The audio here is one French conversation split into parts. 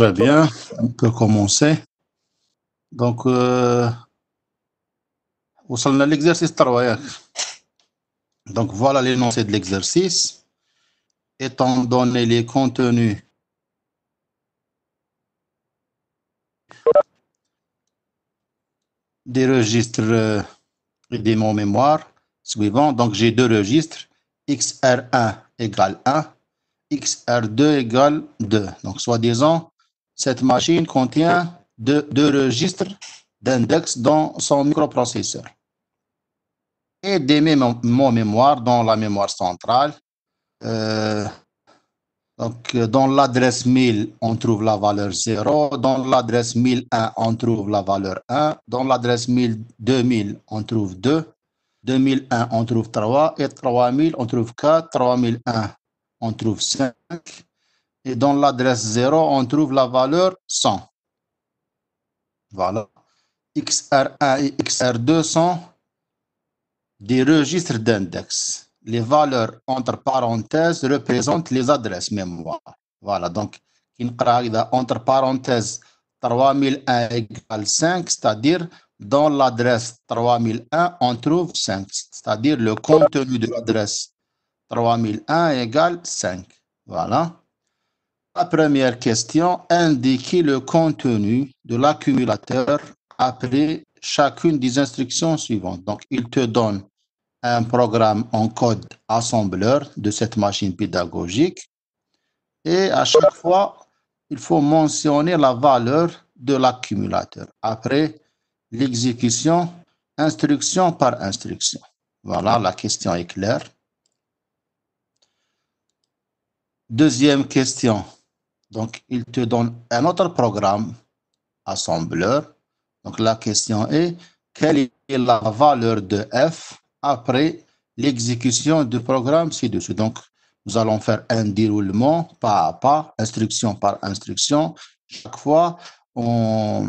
Très bien, on peut commencer. Donc, euh, à l'exercice travail. Donc, voilà l'énoncé de l'exercice. Étant donné les contenus des registres et des mots mémoire suivants, donc j'ai deux registres, XR1 égale 1, XR2 égale 2. Donc, soi-disant, cette machine contient deux, registres d'index dans son microprocesseur et des mots mémoire dans la mémoire centrale. Euh, donc, dans l'adresse 1000, on trouve la valeur 0. Dans l'adresse 1001, on trouve la valeur 1. Dans l'adresse 1000, 2000, on trouve 2. 2001, on trouve 3. Et 3000, on trouve 4. 3001, on trouve 5. Et dans l'adresse 0, on trouve la valeur 100. Voilà. XR1 et XR2 sont des registres d'index. Les valeurs entre parenthèses représentent les adresses mémoire. Voilà, donc, entre parenthèses 3001 égale 5, c'est-à-dire dans l'adresse 3001, on trouve 5, c'est-à-dire le contenu de l'adresse 3001 égale 5. Voilà. La première question indique le contenu de l'accumulateur après chacune des instructions suivantes. Donc, il te donne un programme en code assembleur de cette machine pédagogique. Et à chaque fois, il faut mentionner la valeur de l'accumulateur après l'exécution instruction par instruction. Voilà, la question est claire. Deuxième question. Donc, il te donne un autre programme assembleur. Donc, la question est, quelle est la valeur de f après l'exécution du programme ci-dessus Donc, nous allons faire un déroulement pas à pas, instruction par instruction. Chaque fois, on,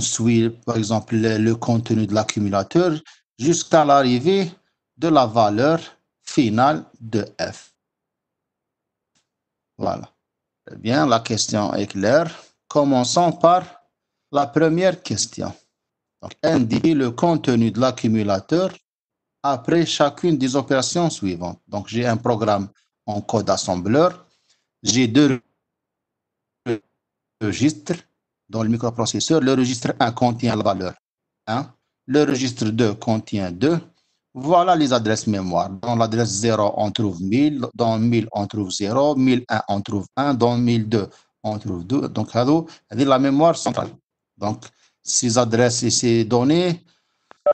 suit, par exemple, le, le contenu de l'accumulateur jusqu'à l'arrivée de la valeur finale de f. Voilà. Eh bien, la question est claire. Commençons par la première question. Donc, indique le contenu de l'accumulateur après chacune des opérations suivantes. Donc, j'ai un programme en code assembleur. J'ai deux registres dans le microprocesseur. Le registre 1 contient la valeur 1. Le registre 2 contient 2. Voilà les adresses mémoire. Dans l'adresse 0, on trouve 1000. Dans 1000, on trouve 0. 1001, on trouve 1. Dans 1002, on trouve 2. Donc, c'est la mémoire centrale. Donc, ces adresses et ces données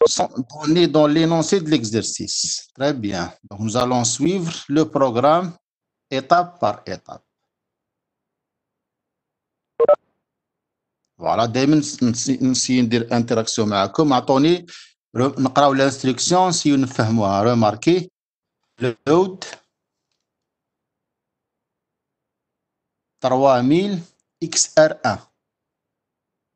sont données dans l'énoncé de l'exercice. Très bien. Donc, nous allons suivre le programme étape par étape. Voilà, interaction. Comme l'instruction si vous pas. remarquer le load 3000 xr 1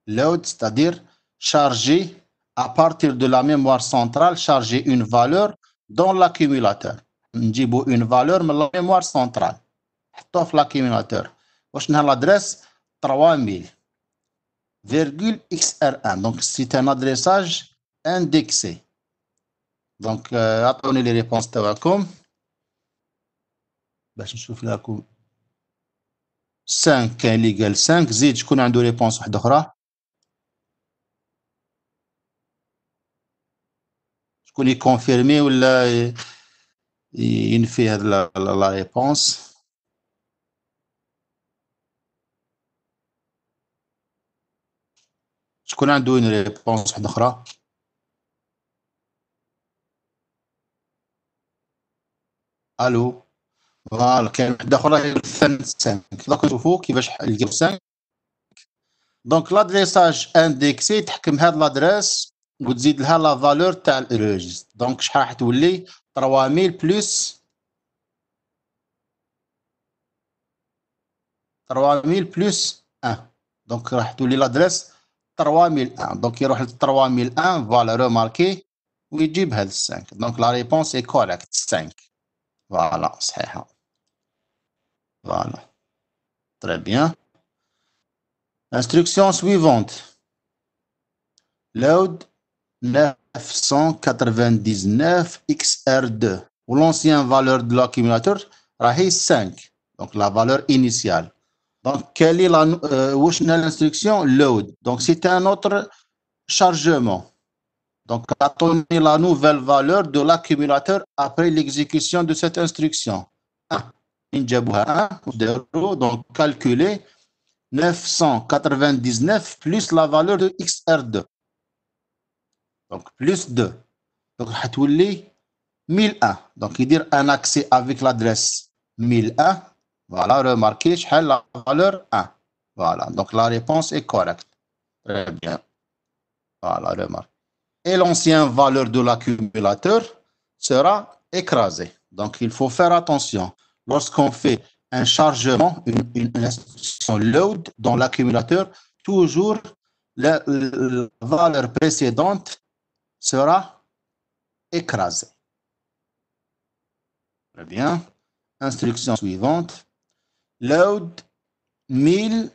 Load, c'est-à-dire charger à partir de la mémoire centrale charger une valeur dans l'accumulateur dit une valeur mais la mémoire centrale l'accumulateur. l'accumulateur l'adresse 3000 1 donc c'est un adressage indexé. Donc, euh, apprenez les réponses bah, Je la 5 5, Zid, je connais deux réponses. Je connais confirmé ou il la, réponse. Je connais deux réponses. الو فوالا كاين واحد اخر يقول فن سانك دونك نشوفو كيفاش نلقاو سانك دونك لادريساج اندكسي تحكم هاد لادريس وتزيد لها لا فالور تاع الريجست دونك شحال راح تولي 3000 بلس 3000 بلس 1 دونك راح تولي لادريس 1 دونك يروح ل 1 فالور ماركي ويجيب هاد 5 دونك لا ريبونس اي كوريكت 5 Voilà, c'est ça. Voilà. Très bien. Instruction suivante. Load 999XR2. Ou l'ancienne valeur de l'accumulateur, Rahis 5. Donc la valeur initiale. Donc quelle est euh, l'instruction euh, Load. Donc c'est un autre chargement. Donc, attendez la nouvelle valeur de l'accumulateur après l'exécution de cette instruction. Ah, hein, donc, calculer 999 plus la valeur de XR2. Donc, plus 2. Donc, 1001. Donc, il dit un accès avec l'adresse 1001. Voilà, remarquez, la valeur 1. Voilà, donc la réponse est correcte. Très bien. Voilà, remarquez et l'ancienne valeur de l'accumulateur sera écrasée. Donc, il faut faire attention. Lorsqu'on fait un chargement, une, instruction load dans l'accumulateur, toujours la, valeur précédente sera écrasée. Très bien. Instruction suivante. Load 1000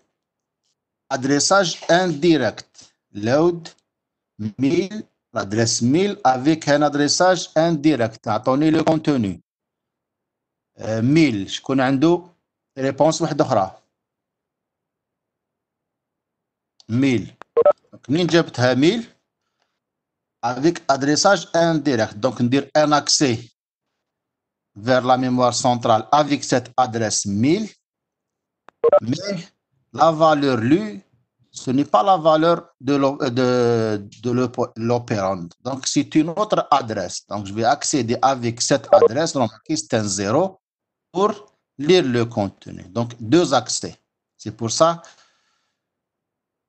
adressage indirect. Load 1000 L'adresse 1000 avec un adressage indirect. Attendez le contenu. 1000. Euh, je connais la réponse une autre. 1000. Donc, nous avons 1000 avec adressage indirect. Donc, on avons un accès vers la mémoire centrale avec cette adresse 1000. Mais la valeur lue ce n'est pas la valeur de euh, l'opérande. Donc, c'est une autre adresse. Donc, je vais accéder avec cette adresse, donc c'est un zéro pour lire le contenu. Donc, deux accès. C'est pour ça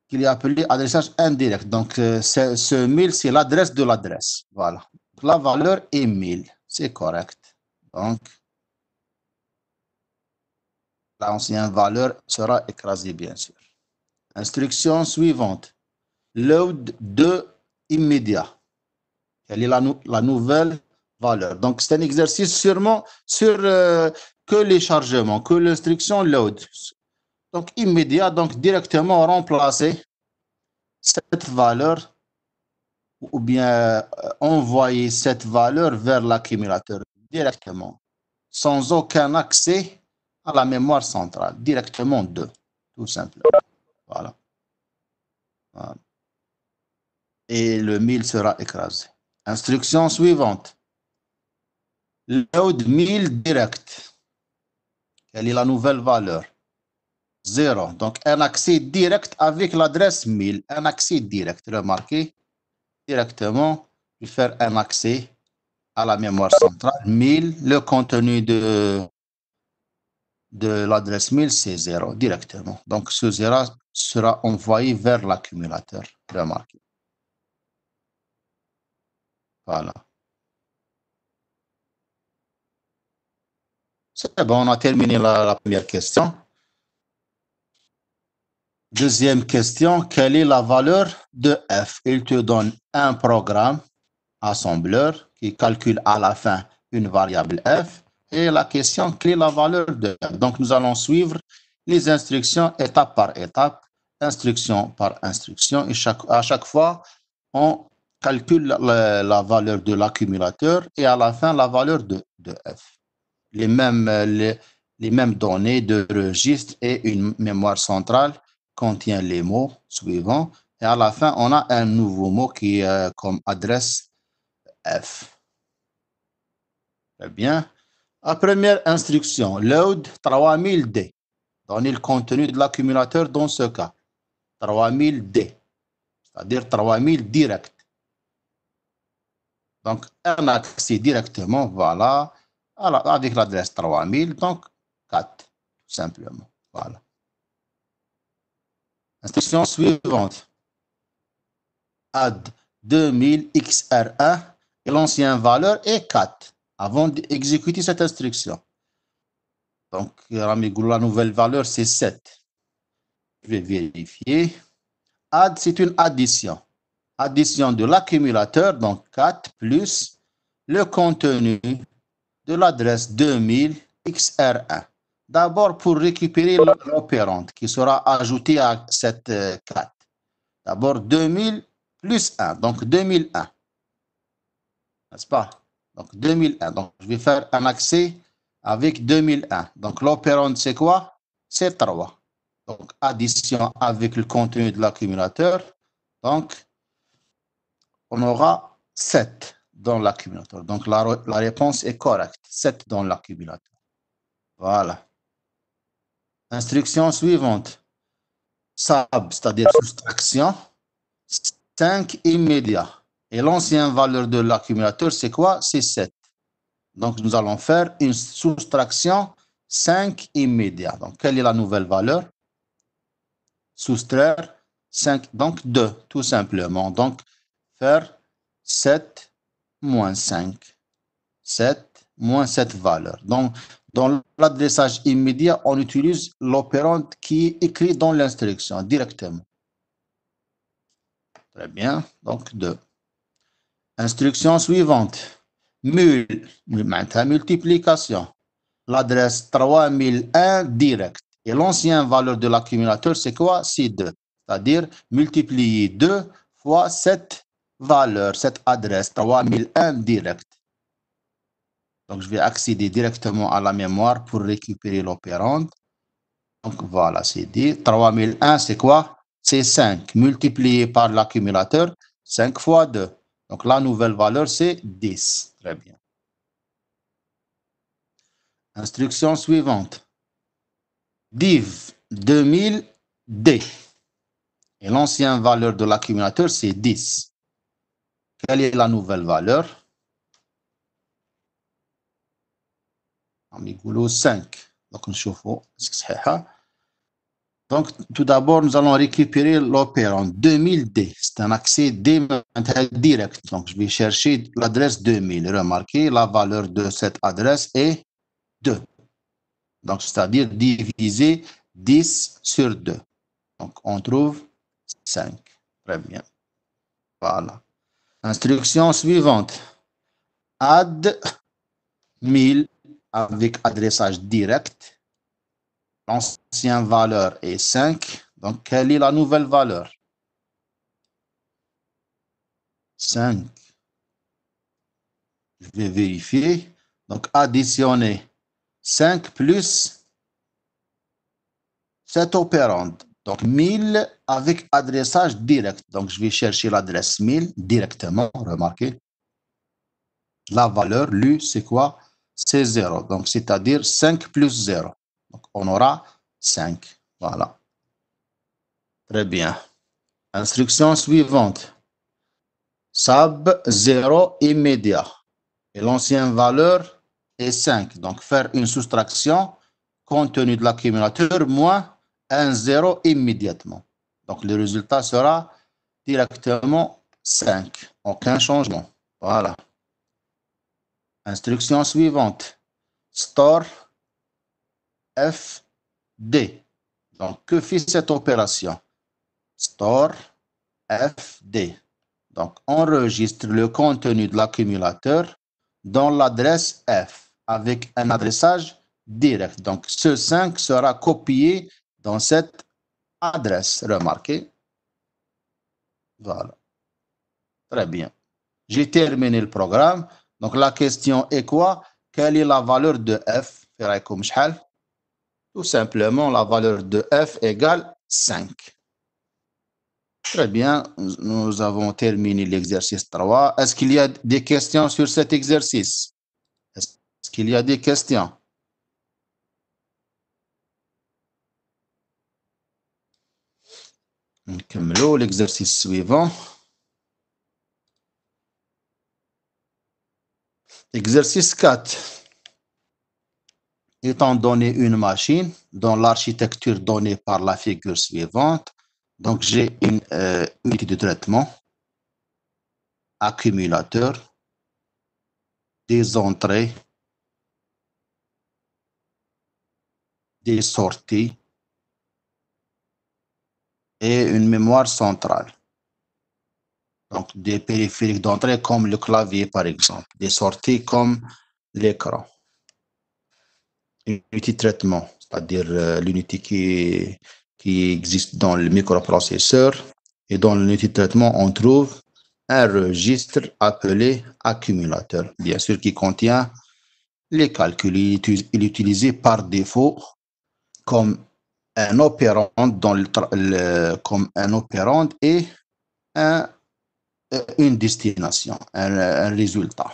qu'il est appelé adressage indirect. Donc, euh, ce 1000, c'est l'adresse de l'adresse. Voilà. La valeur est 1000. C'est correct. Donc, l'ancienne valeur sera écrasée, bien sûr. Instruction suivante. Load de immédiat. Quelle est la, nouvelle valeur Donc, c'est un exercice sûrement sur euh, que les chargements, que l'instruction load. Donc, immédiat, donc directement remplacer cette valeur ou bien euh, envoyer cette valeur vers l'accumulateur directement, sans aucun accès à la mémoire centrale, directement de, tout simplement. Voilà. Et le 1000 sera écrasé. Instruction suivante. Load 1000 direct. Quelle est la nouvelle valeur 0. Donc, un accès direct avec l'adresse 1000. Un accès direct. Remarquez, directement, je faire un accès à la mémoire centrale. 1000, le contenu de de l'adresse 1000, c'est 0 directement. Donc, ce 0 sera envoyé vers l'accumulateur. Remarquez. Voilà. C'est bon, on a terminé la, première question. Deuxième question, quelle est la valeur de F? Il te donne un programme assembleur qui calcule à la fin une variable F et la question clé, la valeur de F Donc, nous allons suivre les instructions étape par étape, instruction par instruction. Et chaque, à chaque fois, on calcule la, valeur de l'accumulateur et à la fin, la valeur de, F. Les mêmes, les, mêmes données de registre et une mémoire centrale contient les mots suivants. Et à la fin, on a un nouveau mot qui est euh, comme adresse F. Très bien. La première instruction, load 3000D. Donnez le contenu de l'accumulateur dans ce cas. 3000D. C'est-à-dire 3000 direct. Donc, un accès directement, voilà, avec l'adresse 3000, donc 4, tout simplement. Voilà. Instruction suivante. Add 2000 XR1 et l'ancienne valeur est 4 avant d'exécuter cette instruction. Donc, la nouvelle valeur, c'est 7. Je vais vérifier. Add, c'est une addition. Addition de l'accumulateur, donc 4 plus le contenu de l'adresse 2000XR1. D'abord, pour récupérer l'opérante qui sera ajoutée à cette 4. Euh, D'abord, 2000 plus 1, donc 2001. N'est-ce pas? Donc 2001. Donc je vais faire un accès avec 2001. Donc l'opérande, c'est quoi C'est 3. Donc addition avec le contenu de l'accumulateur. Donc on aura 7 dans l'accumulateur. Donc la, réponse est correcte. 7 dans l'accumulateur. Voilà. Instruction suivante. SAB, c'est-à-dire soustraction. 5 immédiats. Et l'ancienne valeur de l'accumulateur, c'est quoi C'est 7. Donc, nous allons faire une soustraction 5 immédiat. Donc, quelle est la nouvelle valeur Soustraire 5, donc 2, tout simplement. Donc, faire 7 moins 5. 7 moins 7 valeur. Donc, dans l'adressage immédiat, on utilise l'opérante qui est écrit dans l'instruction directement. Très bien, donc 2. Instruction suivante. Mul, multiplication. L'adresse 3001 direct. Et l'ancienne valeur de l'accumulateur, c'est quoi? C'est 2. C'est-à-dire multiplier 2 fois cette valeur, cette adresse 3001 direct. Donc, je vais accéder directement à la mémoire pour récupérer l'opérante, Donc, voilà, c'est dit. 3001, c'est quoi? C'est 5 multiplié par l'accumulateur. 5 fois 2. Donc la nouvelle valeur, c'est 10. Très bien. Instruction suivante. Div 2000D. Et l'ancienne valeur de l'accumulateur, c'est 10. Quelle est la nouvelle valeur Amigoulou 5. Donc, on nous donc, tout d'abord, nous allons récupérer l'opérant 2000D. C'est un accès direct. Donc, je vais chercher l'adresse 2000. Remarquez, la valeur de cette adresse est 2. Donc, c'est-à-dire diviser 10 sur 2. Donc, on trouve 5. Très bien. Voilà. Instruction suivante. Add 1000 avec adressage direct l'ancienne valeur est 5. Donc, quelle est la nouvelle valeur 5. Je vais vérifier. Donc, additionner 5 plus cette opérante. Donc, 1000 avec adressage direct. Donc, je vais chercher l'adresse 1000 directement, remarquez. La valeur, lui, c'est quoi C'est 0. Donc, c'est-à-dire 5 plus 0 on aura 5. Voilà. Très bien. Instruction suivante. Sab 0 immédiat. Et l'ancienne valeur est 5. Donc faire une soustraction compte tenu de l'accumulateur moins un 0 immédiatement. Donc le résultat sera directement 5. Aucun changement. Voilà. Instruction suivante. Store FD. Donc, que fait cette opération? Store FD. Donc, enregistre le contenu de l'accumulateur dans l'adresse F avec un adressage direct. Donc, ce 5 sera copié dans cette adresse. Remarquez. Voilà. Très bien. J'ai terminé le programme. Donc, la question est quoi? Quelle est la valeur de F? Tout simplement, la valeur de f égale 5. Très bien, nous avons terminé l'exercice 3. Est-ce qu'il y a des questions sur cet exercice? Est-ce qu'il y a des questions? l'exercice suivant. Exercice 4 étant donné une machine dont l'architecture donnée par la figure suivante, donc j'ai une unité euh, de traitement, accumulateur, des entrées, des sorties et une mémoire centrale. Donc des périphériques d'entrée comme le clavier par exemple, des sorties comme l'écran unité de traitement, c'est-à-dire euh, l'unité qui, qui existe dans le microprocesseur. Et dans l'unité de traitement, on trouve un registre appelé accumulateur, bien sûr, qui contient les calculs. Il est utilisé par défaut comme un opérant dans comme un et euh, une destination, un, résultat.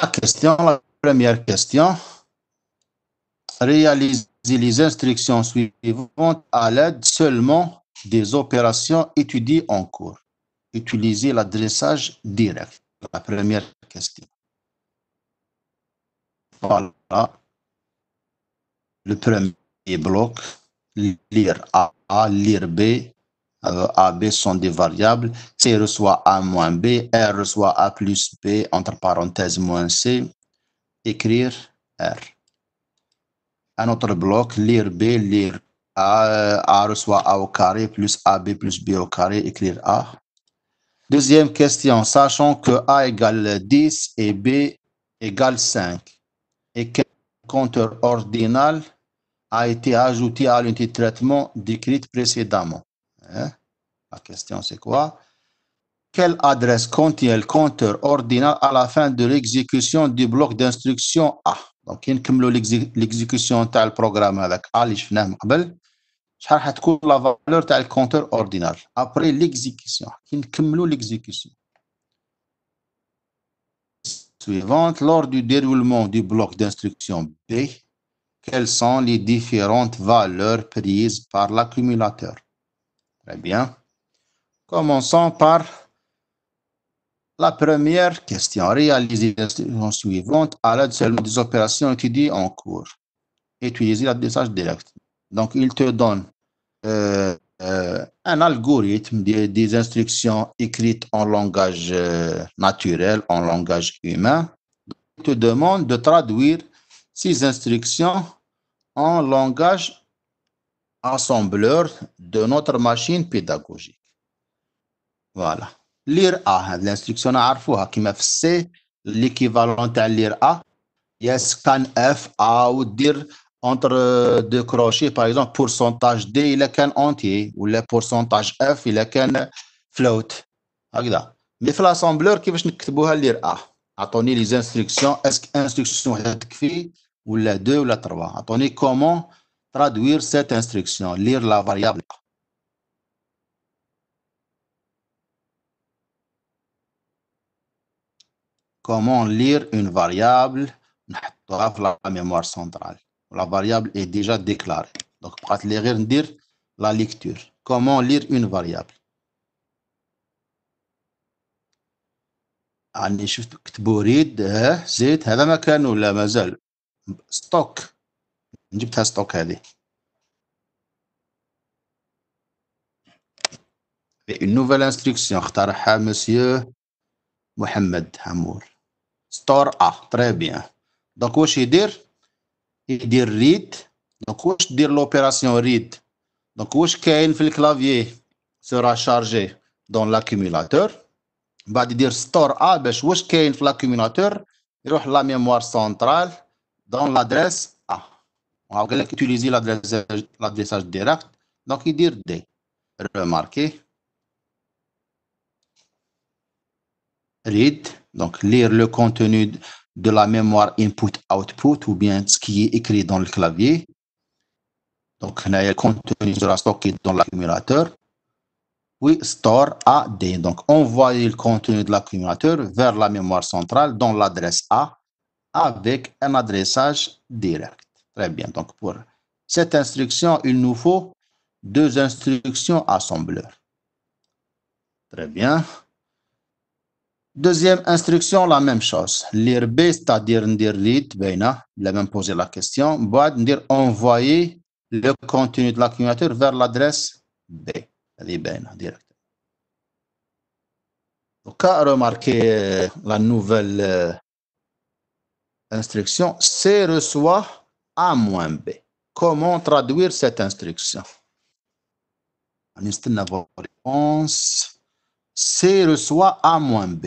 La question, Première question. réalisez les instructions suivantes à l'aide seulement des opérations étudiées en cours. Utilisez l'adressage direct. La première question. Voilà. Le premier bloc, lire A, lire B, euh, a, B sont des variables. C reçoit A moins B, R reçoit A plus B, entre parenthèses moins C écrire R. Un autre bloc, lire B, lire A, A reçoit A au carré, plus AB plus B au carré, écrire A. Deuxième question, sachant que A égale 10 et B égale 5, et quel compteur ordinal a été ajouté à l'unité de traitement décrite précédemment hein? La question, c'est quoi quelle adresse contient le compteur ordinal à la fin de l'exécution du bloc d'instruction A Donc, كي نكملوا l'exécution de tel programme avec اللي شفناه من قبل vais valeur la valeur تاع compteur ordinal l'exécution l'exécution suivante lors du déroulement du bloc d'instruction B quelles sont les différentes valeurs prises par l'accumulateur très bien commençons par la première question, réaliser l'instruction suivante à l'aide seulement des opérations étudiées en cours. Utiliser l'adressage direct. Donc, il te donne euh, euh, un algorithme des, instructions écrites en langage euh, naturel, en langage humain. Il te demande de traduire ces instructions en langage assembleur de notre machine pédagogique. Voilà. Lire A, hein, l'instruction à qui me fait C, l'équivalent à lire A, yes, can F, A, ou dire entre euh, deux crochets, par exemple, pourcentage D, il est qu'un entier, ou le pourcentage F, il est qu'un float. Mais l'assembler qui veut lire A, Attendez les instructions, est-ce que l'instruction est qui, ou les deux, ou la trois, Attendez comment traduire cette instruction, lire la variable. comment lire une variable dans la mémoire centrale. La variable est déjà déclarée. Donc, pour dire la lecture. Comment lire une variable يعني شفت ريد هذا ولا مازال une nouvelle instruction اخترعها مسيو محمد عمور store A. Ah, très bien. Donc, je vais dire, il dit read. Donc, je vais dire l'opération read. Donc, je vais dire le clavier sera chargé dans l'accumulateur. Je bah, vais dire store A. Ah, ben, je vais dire l'accumulateur. Il va la mémoire centrale dans l'adresse A. On va utiliser l'adressage direct. Donc, il dit D. Remarquez. Read. Donc, lire le contenu de la mémoire input-output ou bien ce qui est écrit dans le clavier. Donc, le contenu sera stocké dans l'accumulateur. Oui, store AD. Donc, envoyer le contenu de l'accumulateur vers la mémoire centrale dans l'adresse A avec un adressage direct. Très bien. Donc, pour cette instruction, il nous faut deux instructions assembleur. Très bien. Deuxième instruction, la même chose. Lire B, c'est-à-dire dire lead, il a même posé la question. Boîte, dire envoyer le contenu de l'accumulateur vers l'adresse B. directement. Donc, à remarquer euh, la nouvelle euh, instruction, C reçoit A moins B. Comment traduire cette instruction? On réponse. C reçoit A moins B.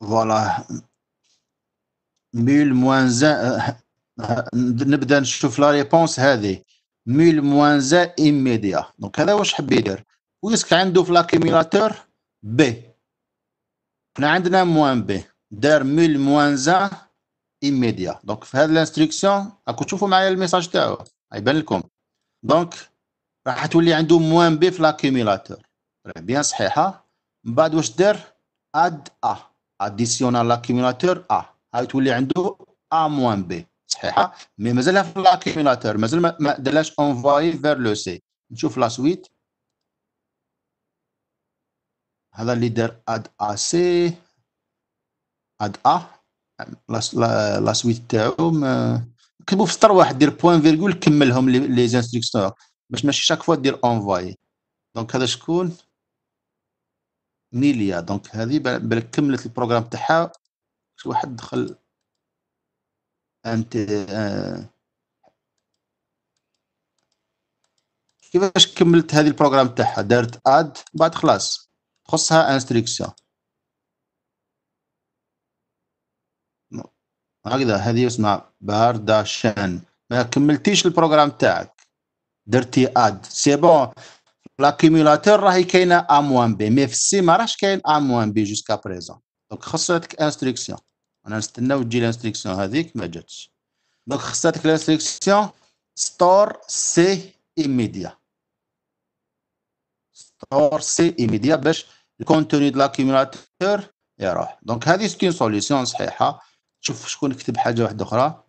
فوالا مول موان زان نبدا نشوف لا ريبونس هذه مول موان زان ايميديا دونك هذا واش حب يدير ويسك عنده في لاكيميلاتور بي حنا عندنا موان بي دار مول موان زان ايميديا دونك في هذه الانستركسيون راكم تشوفوا معايا الميساج تاعو يبان لكم دونك راح تولي عنده موان بي في لاكيميلاتور بيان صحيحه من بعد واش دار اد ا اديسيونال A ا تولي عنده ا موان بي صحيحه مي مازالها في لاكيميولاتور مازال ما دلاش اونفاي فير لو سي نشوف لا سويت هذا اللي دار اد ا سي اد ا لا سويت تاعو كتبوا في سطر واحد دير بوان فيرغول كملهم لي زانستركسيون باش ماشي شاك فوا دير اونفاي دونك هذا شكون ميليا دونك هذه بالك كملت البروغرام تاعها واحد دخل انت آه كيفاش كملت هذه البروغرام تاعها دارت اد بعد خلاص تخصها انستريكسيون هكذا هذه اسمها بارداشان ما كملتيش البروغرام تاعك درتي اد سي بون L'accumulateur راهي كاينه A moins B مي في السي ما راهش كاين A moins B جوسكا بريزون دونك خصاتك انستركسيون انا نستناو تجي الانستركسيون هذيك ما جاتش دونك خصاتك الانستركسيون ستور سي ايميديا ستور سي ايميديا باش الكونتوني دو لاكيميلاتور يروح دونك هذه سكين سوليسيون صحيحه تشوف شكون كتب حاجه واحده اخرى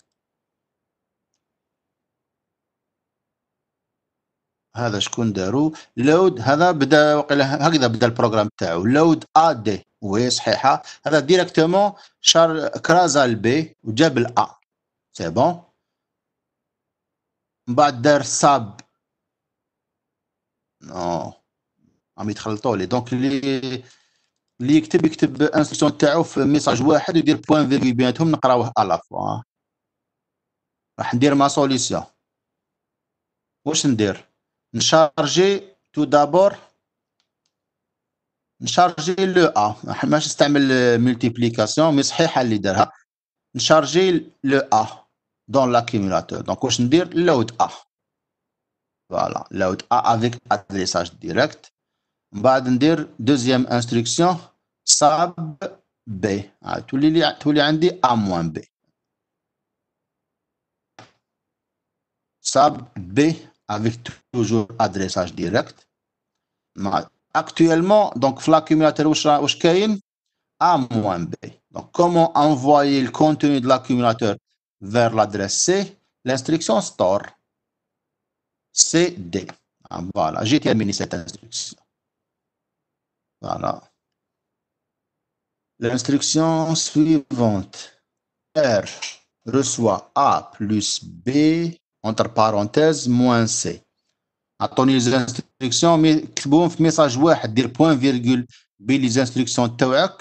هذا شكون دارو لود هذا بدا هكذا بدا البروغرام تاعو لود ا دي وهي صحيحه هذا ديريكتومون شار كرازا البي وجاب الا سي بون من بعد دار ساب نو عم يتخلطوا لي دونك اللي اللي يكتب يكتب انستركسيون تاعو في ميساج واحد ويدير بوان فيغي بيناتهم نقراوه على فوا راح ندير ما سوليسيون واش ندير Nous charger tout d'abord, nous charger le A. Je ne suis pas Nous le A dans l'accumulateur. Donc, je vais dire LOAD A. Voilà, LOAD A avec adressage direct. On va dire deuxième instruction SUB B. Tout le monde dit A B. SUB B avec toujours adressage direct. Actuellement, donc l'accumulateur A moins B. Donc, comment envoyer le contenu de l'accumulateur vers l'adresse C L'instruction store CD. Ah, voilà, j'ai terminé cette instruction. Voilà. L'instruction suivante. R reçoit A plus B entre parenthèses, moins C. Attendez les instructions, mais qui est le message de point virgule B les instructions TOAC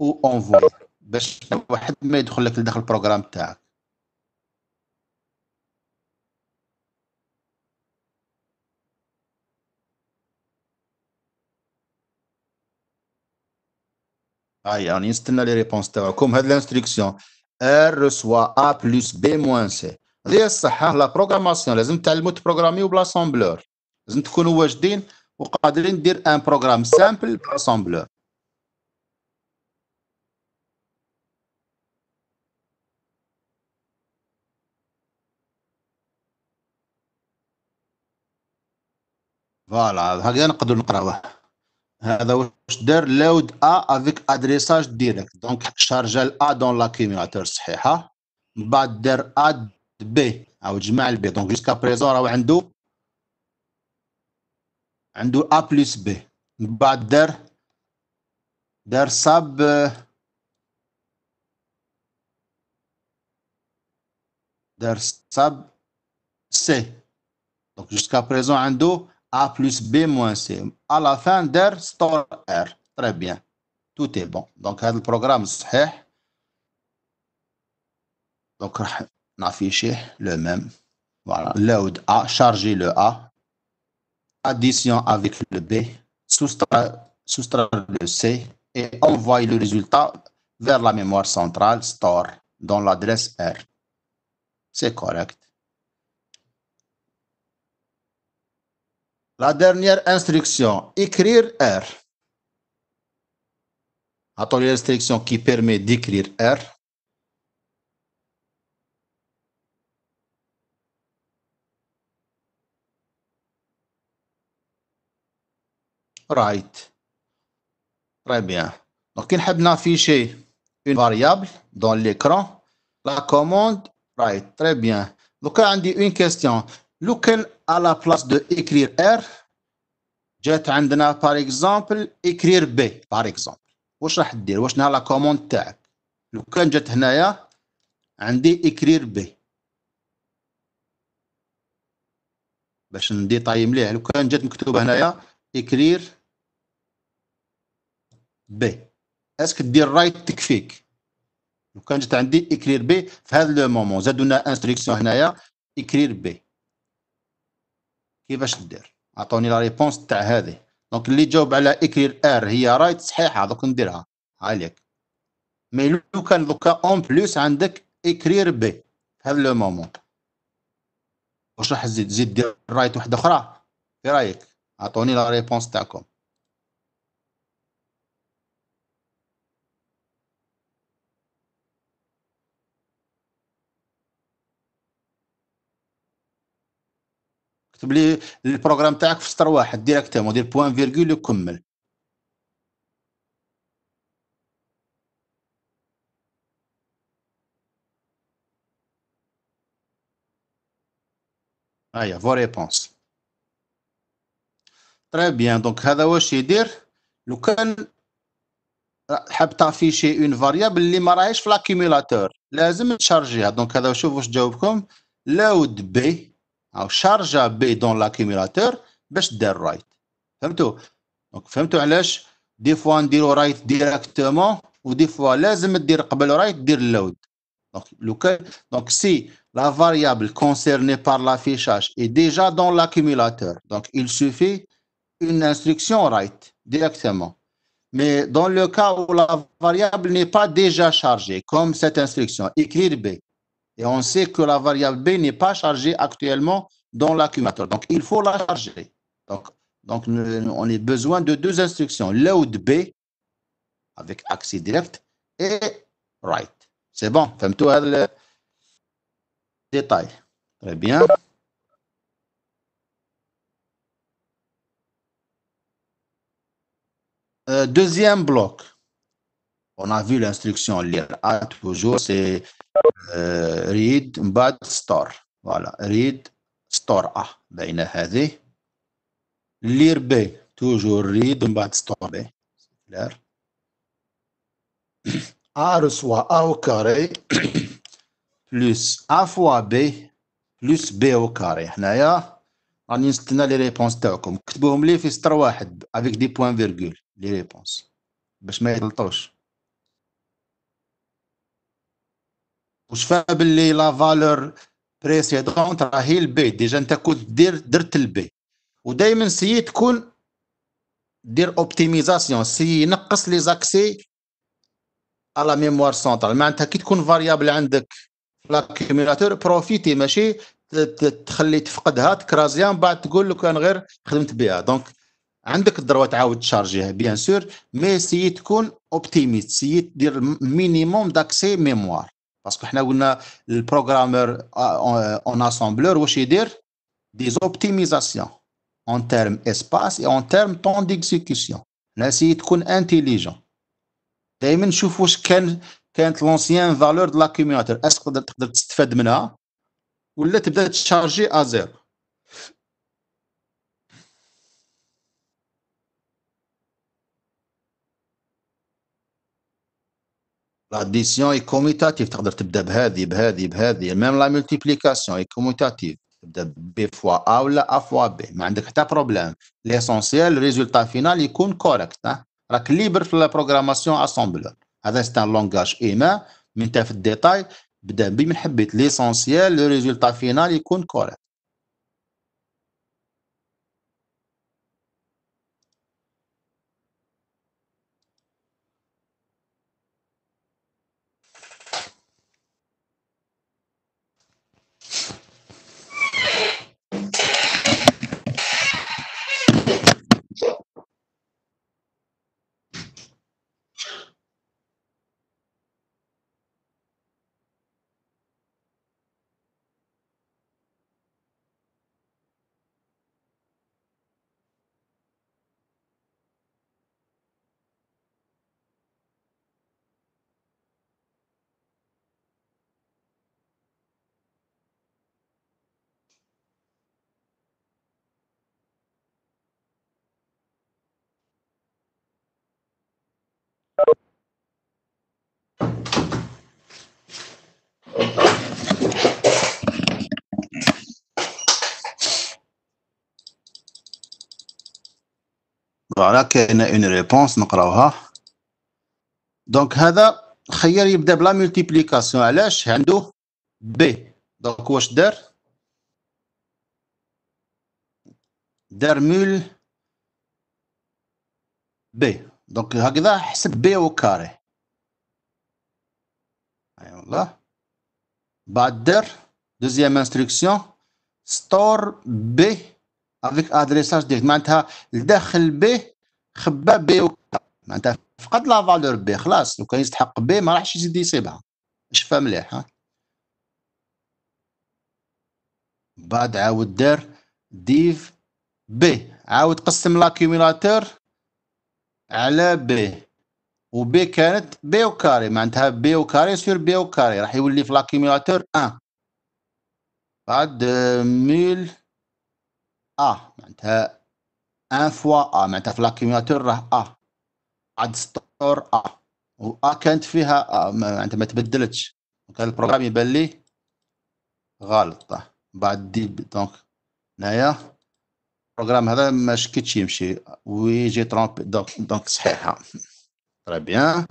ou on voit. Je vais mettre le programme TAC. Aïe, on installe les réponses TOAC. Comme l'instruction, R reçoit A plus B moins C. هذه الصحه لا بروغراماسيون لازم تعلموا تبروغراميو بلاسومبلور لازم تكونوا واجدين وقادرين دير ان بروغرام سامبل بلاسومبلور فوالا هكذا نقدر نقراوه هذا واش دار لود ا افيك ادريساج ديريكت دونك شارجا ال ا دون لاكيميلاتور صحيحه من بعد دار اد b b donc jusqu'à présent on a un un a plus b bater der sub der sub c donc jusqu'à présent un a plus b moins c à la fin der store r très bien tout est bon donc le programme donc afficher le même. Voilà. Ah. Load A, charger le A. Addition avec le B. Soustraire, le C. Et envoyer le résultat vers la mémoire centrale store dans l'adresse R. C'est correct. La dernière instruction, écrire R. Attends, l'instruction qui permet d'écrire R. right. Très bien. Donc, il faut afficher une variable dans l'écran. La commande right. Très bien. Donc, on dit une question. Lequel à la place de écrire R, جات عندنا par exemple écrire B par exemple. واش راح دير؟ واش نهار لا كوموند تاعك؟ لو كان جات هنايا عندي écrire B. باش ندي طاي مليح لو كان جات مكتوبه هنايا écrire بي اسك دير رايت تكفيك لو كان جات عندي اكرير بي في هذا لو مومون زادونا انستركسيون هنايا اكرير بي كيفاش دير عطوني لا ريبونس تاع هذه دونك اللي جاوب على اكرير ار هي رايت صحيحه دوك نديرها عليك مي لو كان دوكا اون بلوس عندك اكرير بي في هذا لو مومون واش راح تزيد تزيد دير رايت واحده اخرى في رايك عطوني لا ريبونس تاعكم كتب لي البروغرام تاعك في سطر واحد ديريكتومون دير بوان فيرغول وكمل هيا فو ريبونس تري بيان دونك هذا واش يدير لو كان حاب تافيشي اون فاريابل اللي ما راهيش في لاكيميلاتور لازم تشارجيها دونك هذا شوف واش جاوبكم لود بي charge charge B dans l'accumulateur باش دار write. فهمتوا دونك فهمتوا علاش on dit directement, des fois, لازم قبل Donc, donc, si la variable concernée par l'affichage est déjà dans l'accumulateur, donc il suffit une instruction write directement. Mais dans le cas où la variable n'est pas déjà chargée, comme cette instruction, écrire B, et on sait que la variable B n'est pas chargée actuellement dans l'accumulateur. Donc, il faut la charger. Donc, on a besoin de deux instructions, load B avec accès direct et write. C'est bon, femme tout le détail. Très bien. Euh, deuxième bloc. On a vu l'instruction lire A toujours, c'est ريد آه، من بعد ستار فوالا ريد ستار ا بين هذه لير بي توجور ريد من بعد ستار بي كلير a reçoit a أو كاري بلوس أ فوا بي بلوس بي أو كاري حنايا غادي نستنى لي ريبونس تاعكم كتبوهم لي في سطر واحد افيك دي بوان فيرغول لي ريبونس باش ما يغلطوش وشفا باللي لا فالور بريسيدونت راهي البي ديجا انت كنت دير درت البي ودائما سي تكون دير اوبتيميزاسيون سي نقص لي زاكسي على ميموار سونترال معناتها كي تكون فاريابل عندك لاكيميلاتور بروفيتي ماشي تخلي تفقدها تكرازيها من بعد تقول لك انا غير خدمت بها دونك عندك الدروه تعاود تشارجيها بيان سور مي سي تكون اوبتيميست سي دير مينيموم داكسي ميموار Parce que nous avons programmeur euh, euh, en assembleur, des dire des optimisations en termes d'espace et en termes de temps d'exécution. Mais intelligent, valeur de l'accumulateur Est-ce que tu ou لا ديسيون اي كوميتاتيف تقدر تبدا بهذه بهذه بهذه ميم لا ملتيبليكاسيون اي كوميتاتيف تبدا ب فوا ا ولا ا فوا بي ما عندك حتى بروبليم ليسونسيال ريزولتا فينال يكون كوريكت راك ليبر في البروغراماسيون اسومبلور هذا سي ان لونغاج ايما من في الديتاي بدا بي من حبيت ليسونسيال لو ريزولتا فينال يكون كوريكت على كاينه اون ريبونس نقراوها دونك هذا خير يبدا بلا ملتيبليكاسيون علاش عنده بي دونك واش دار دار مول بي دونك هكذا حسب بي او كاري اي والله بعد دار دوزيام انستركسيون ستور بي افيك ادريساج ديريكت معناتها الداخل بي خبا بي وكا معناتها فقد لا فالور بي خلاص لو كان يستحق بي ما راحش يزيد يصيبها شفا مليح ها بعد عاود دار ديف بي عاود قسم لاكيميلاتور على بي وبي كانت بي وكاري معناتها بي وكاري سير بي وكاري راح يولي في لاكيميلاتور ان بعد ميل اه معناتها ان فوا اه معناتها في لاكيميلاتور راه اه عاد ستور اه و اه كانت فيها اه معناتها ما تبدلتش كان البروغرام يبان لي غلط بعد دي دونك هنايا البروغرام هذا ما شكيتش يمشي وي جي ترومبي دونك دونك صحيحه تري بيان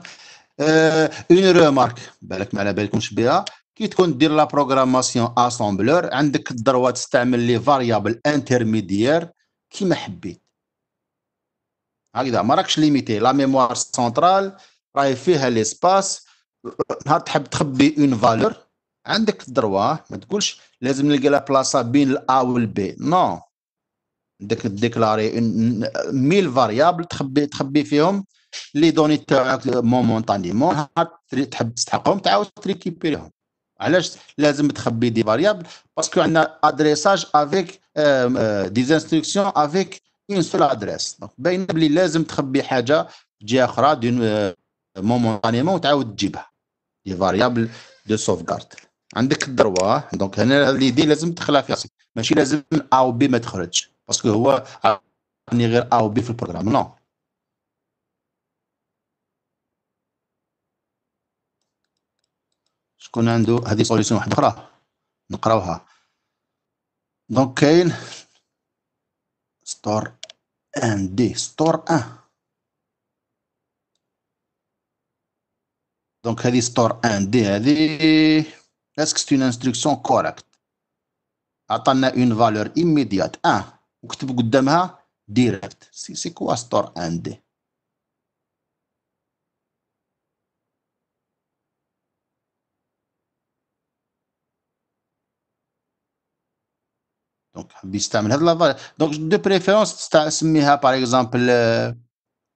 اون ريمارك بالك ما على بالكمش بها كي تكون دير لا بروغراماسيون اسامبلور عندك الدروا تستعمل لي فاريابل انترميديير كيما حبيت هكذا ما راكش ليميتي لا ميموار سونترال راهي فيها ليسباس نهار تحب تخبي اون فالور عندك الدروا ما تقولش لازم نلقى لا بلاصه بين الا والبي نو عندك ديكلاري ميل فاريابل تخبي تخبي فيهم لي دوني تاعك مومونتانيمون تحب تستحقهم تعاود تريكيبيريهم علاش لازم تخبي دي فاريابل باسكو عندنا ادريساج افيك آه، دي انستركسيون افيك اون سول ادريس دونك باين بلي لازم تخبي حاجه جهه اخرى دون مومونتانيمون آه، وتعاود تجيبها دي فاريابل دو سوفغارد عندك الذروه دونك هنا دي لازم تخلى في راسك ماشي لازم ا بي ما تخرج باسكو هو عطني غير ا بي في البروغرام نو تكون عنده هذه سوليسيون واحده اخرى نقراوها دونك كاين ستور ان دي ستور ان دونك هذه ستور ان دي هذه اسك سي اون انستركسيون كوريكت عطانا اون فالور ايميديات ان وكتب قدامها ديريكت سي سي كوا ستور ان دي Donc, de préférence, si tu par exemple,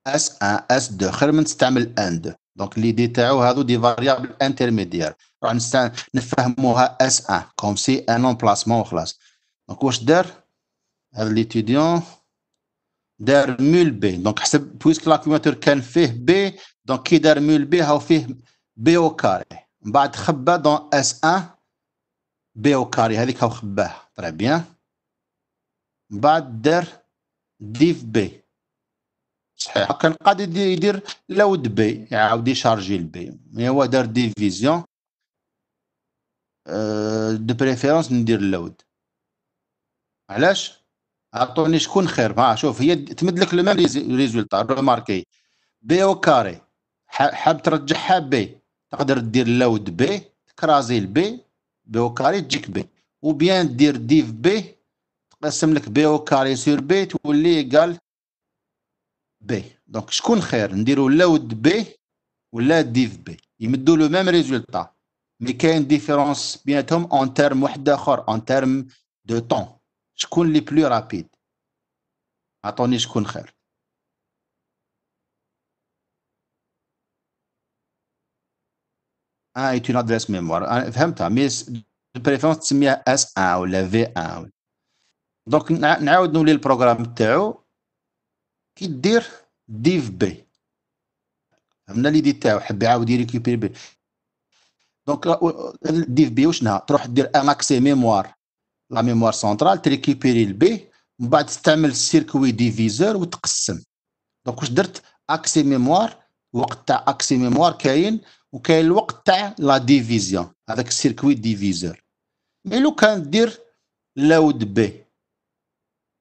S1, euh, S2, Donc, l'idée, des variables intermédiaires. On S1, comme si un emplacement. Donc, classe. Euh, donc je ça l'étudiant Puisque l'accumulateur fait B, donc, qui B au carré. S1, B au carré. Très bien. بعد دار ديف بي صحيح كان قاد يدير لود بي يعاود يشارجي البي مي هو دار ديفيزيون أه دو بريفيرونس ندير لود علاش عطوني شكون خير ها شوف هي تمد لك لو ميم ريزولتا ماركي بي او كاري حاب ترجعها بي تقدر دير لود بي تكرازي البي بي او كاري تجيك بي وبيان دير ديف بي قسم لك بي او كاري سير بي تولي ايكال بي دونك شكون خير نديرو ود بي ولا ديف بي يمدوا لو ميم ريزولتا مي كاين ديفيرونس بيناتهم اون تيرم واحد اخر اون تيرم دو طون شكون لي بلو رابيد عطوني شكون خير اه ايت اون ادريس ميموار فهمتها مي بريفيرونس تسميها اس ان ولا في ان دونك نعاود نولي البروغرام تاعو كي دير ديف بي فهمنا لي دي تاعو حب يعاود يريكوبيري بي دونك ديف بي نها تروح دير ان اكسي ميموار لا ميموار سونترال تريكوبيري البي من بعد تستعمل السيركوي ديفيزور وتقسم دونك واش درت اكسي ميموار وقت تاع اكسي ميموار كاين وكاين الوقت تاع لا ديفيزيون هذاك السيركوي ديفيزور مي لو كان دير لود بي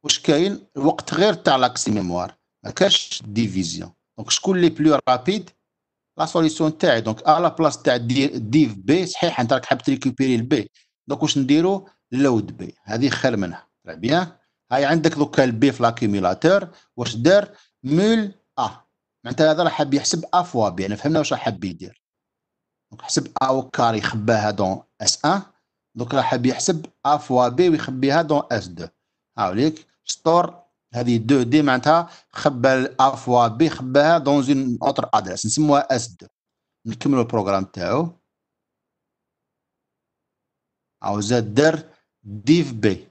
واش كاين الوقت غير تاع لاكسي ميموار ما كاش ديفيزيون دونك شكون لي بلو رابيد لا سوليسيون تاعي دونك لا بلاص تاع ديف بي صحيح انت راك حاب تريكوبيري البي دونك واش نديرو لود بي هذه خير منها تري بيان هاي عندك دوكا البي في لاكيميلاتور واش دار مول ا معناتها هذا راه حاب يحسب ا فوا بي انا فهمنا واش راه حاب يدير دونك حسب ا وكار يخباها دون اس 1 دونك راه حاب يحسب ا فوا بي ويخبيها دون اس 2 هاوليك ستور هذه دو دي معناتها خبى ا فوا بي خباها دون اون اوتر ادريس نسموها اس دو نكملو البروغرام تاعو زاد دار ديف بي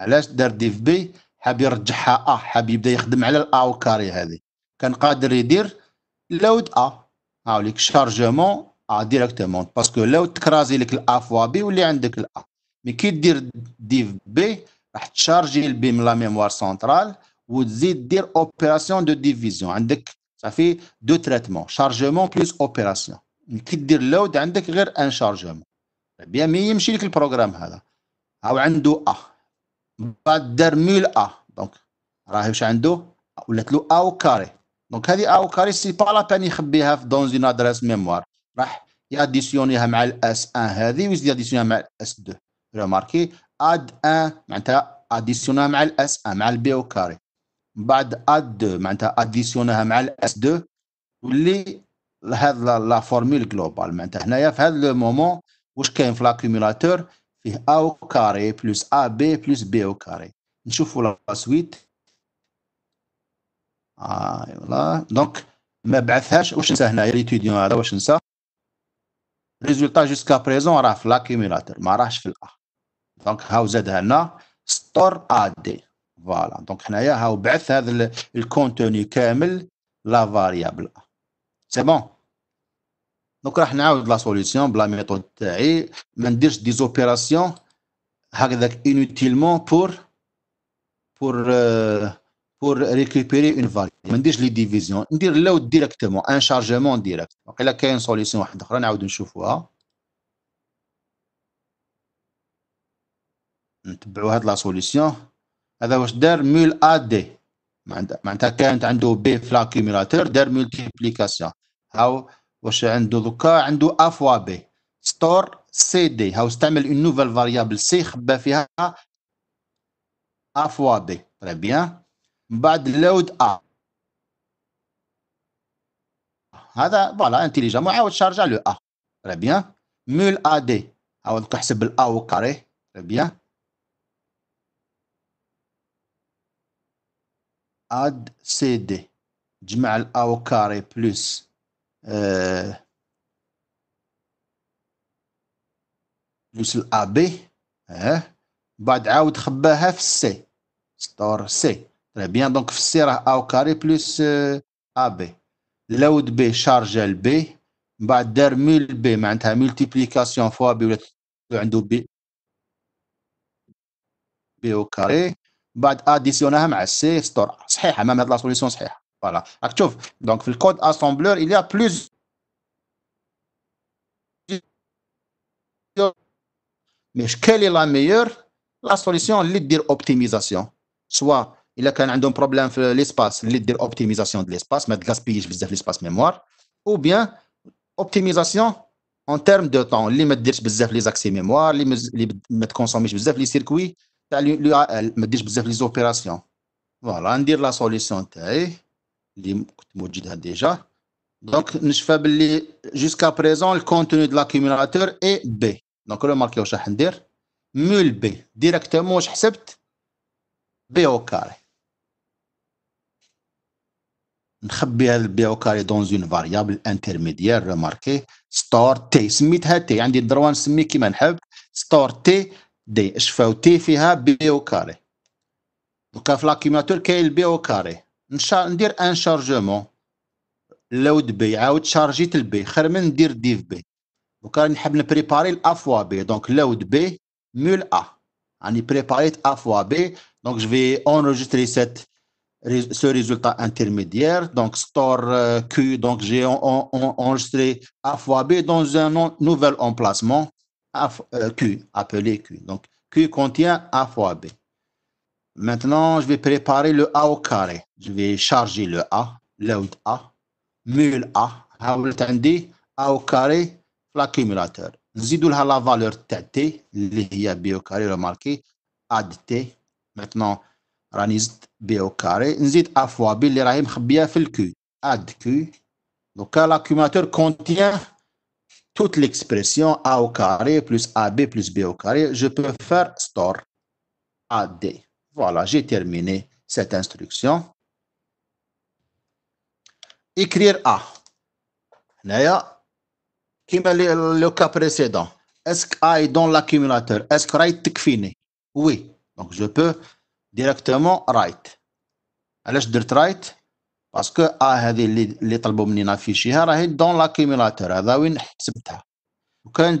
علاش دار ديف بي حاب يرجعها ا حاب يبدا يخدم على الا كاري هذه كان قادر يدير لود ا ليك شارجمون ا ديريكتومون باسكو لو تكرازي لك الا فوا بي ولي عندك الا مي كي دير ديف بي راح تشارجي البي من لا ميموار سنترال وتزيد دير اوبيراسيون دو ديفيزيون عندك صافي دو تريتمون شارجمون بلوس اوبيراسيون كي دير لود عندك غير ان شارجمون بيان مي يمشي لك البروغرام هذا او عنده ا بعد دار ميل ا دونك راه واش عنده ولات له ا كاري دونك هذه ا كاري سي با لا بان يخبيها في دون اون ادريس ميموار راح ياديسيونيها مع الاس 1 هذه ويزيد ياديسيونيها مع الاس 2 ريماركي اد ان معناتها اديسيونها مع الاس ان مع البي او كاري من بعد اد دو معناتها اديسيونها مع الاس دو واللي هذا لا فورمول جلوبال معناتها هنايا في هذا لو مومون واش كاين في لاكوميلاتور فيه ا او كاري بلس ا بي بلس بي او كاري نشوفوا لا سويت آه فوالا دونك ما بعثهاش واش نسى هنايا ليتيديون هذا واش نسى ريزولتا جوسكا بريزون راه في لاكيميلاتور ما راهش في الاخر دونك هاو زادها هنا ستور ادي فوالا دونك حنايا هاو بعث هذا الكونتوني كامل لا فاريابل سي بون دونك راح نعاود لا سوليسيون بلا ميثود تاعي ما نديرش دي زوبيراسيون هكذاك انوتيلمون بور بور بور ريكوبيري اون فالي ما نديرش لي ديفيزيون ندير لو ديريكتومون ان شارجمون ديريكت دونك الا كاين سوليسيون واحده اخرى نعاود نشوفوها نتبعوا هاد لا سوليسيون هذا واش دار مول ا دي معناتها كانت عنده بي في لاكيميلاتور دار مولتيبليكاسيون هاو واش عنده دوكا عنده ا فوا بي ستور سي دي هاو استعمل اون نوفال فاريابل سي خبا فيها ا فوا بي تري بيان من بعد لود ا هذا فوالا انتيليجون عاود شارجا لو ا تري بيان مول ا دي هاو دوكا حسب الا وكاري تري بيان اد سي دي جمع الاو كاري بلس آه بلس الا بي اه بعد عاود خباها في السي ستور سي تري بيان دونك في السي راه او كاري بلس آه ا بي لود بي شارجا البي من بعد دار ميل بي معناتها ملتيبليكاسيون فوا بي ولا عنده بي بي او كاري بعد اديسيونها مع السي ستور mettre la solution c'est voilà acteuf donc code assembleur il y a plus mais quelle est la meilleure la solution l'idée optimisation soit il a quand même un problème l'espace l'idée optimisation de l'espace mettre gaspiller je faisais l'espace mémoire ou bien optimisation en termes de temps limite de je les accès mémoire les consommer je faisais les circuits là je faisais les opérations فوالا ندير لا سوليسيون تاعي اللي كنت موجدها ديجا دونك نشفى باللي جوسكا بريزون الكونتوني دو لاكيميلاتور اي بي دونك لو ماركي واش راح ندير مول بي ديريكتومون واش حسبت بي او كاري نخبي هذا البي او كاري دون اون فاريابل انترميديير ريماركي ستور تي سميتها تي عندي الدروان نسمي كيما نحب ستور تي دي اشفاو تي فيها بي او كاري donc avec l'accumulateur qui est le B au carré on dire un chargement Le B ou charge le B chermin dire div B donc on a préparer A fois B donc le B mul A on a préparé A fois B donc je vais enregistrer ce résultat intermédiaire, donc store euh, Q, donc j'ai enregistré A fois B dans un nouvel emplacement euh, Q, appelé Q. Donc Q contient A fois B. Maintenant, je vais préparer le A au carré. Je vais charger le A, load A, mul A, A au carré, l'accumulateur. Zidou la valeur T, a B au carré remarquez. A T. Maintenant, raniz B au carré, نزيد A fois B اللي راهي bien في le q. de Q. Donc l'accumulateur contient toute l'expression A au carré plus AB plus B au carré. Je peux faire store AD. Voilà, j'ai terminé cette instruction. Écrire A. le cas précédent. Est-ce que A est dans l'accumulateur Est-ce que write fini Oui. Donc, je peux directement write. Alors, je write parce que A, هذه اللي طلبوا مني نافيشيها راهي دون C'est هذا وين حسبتها وكان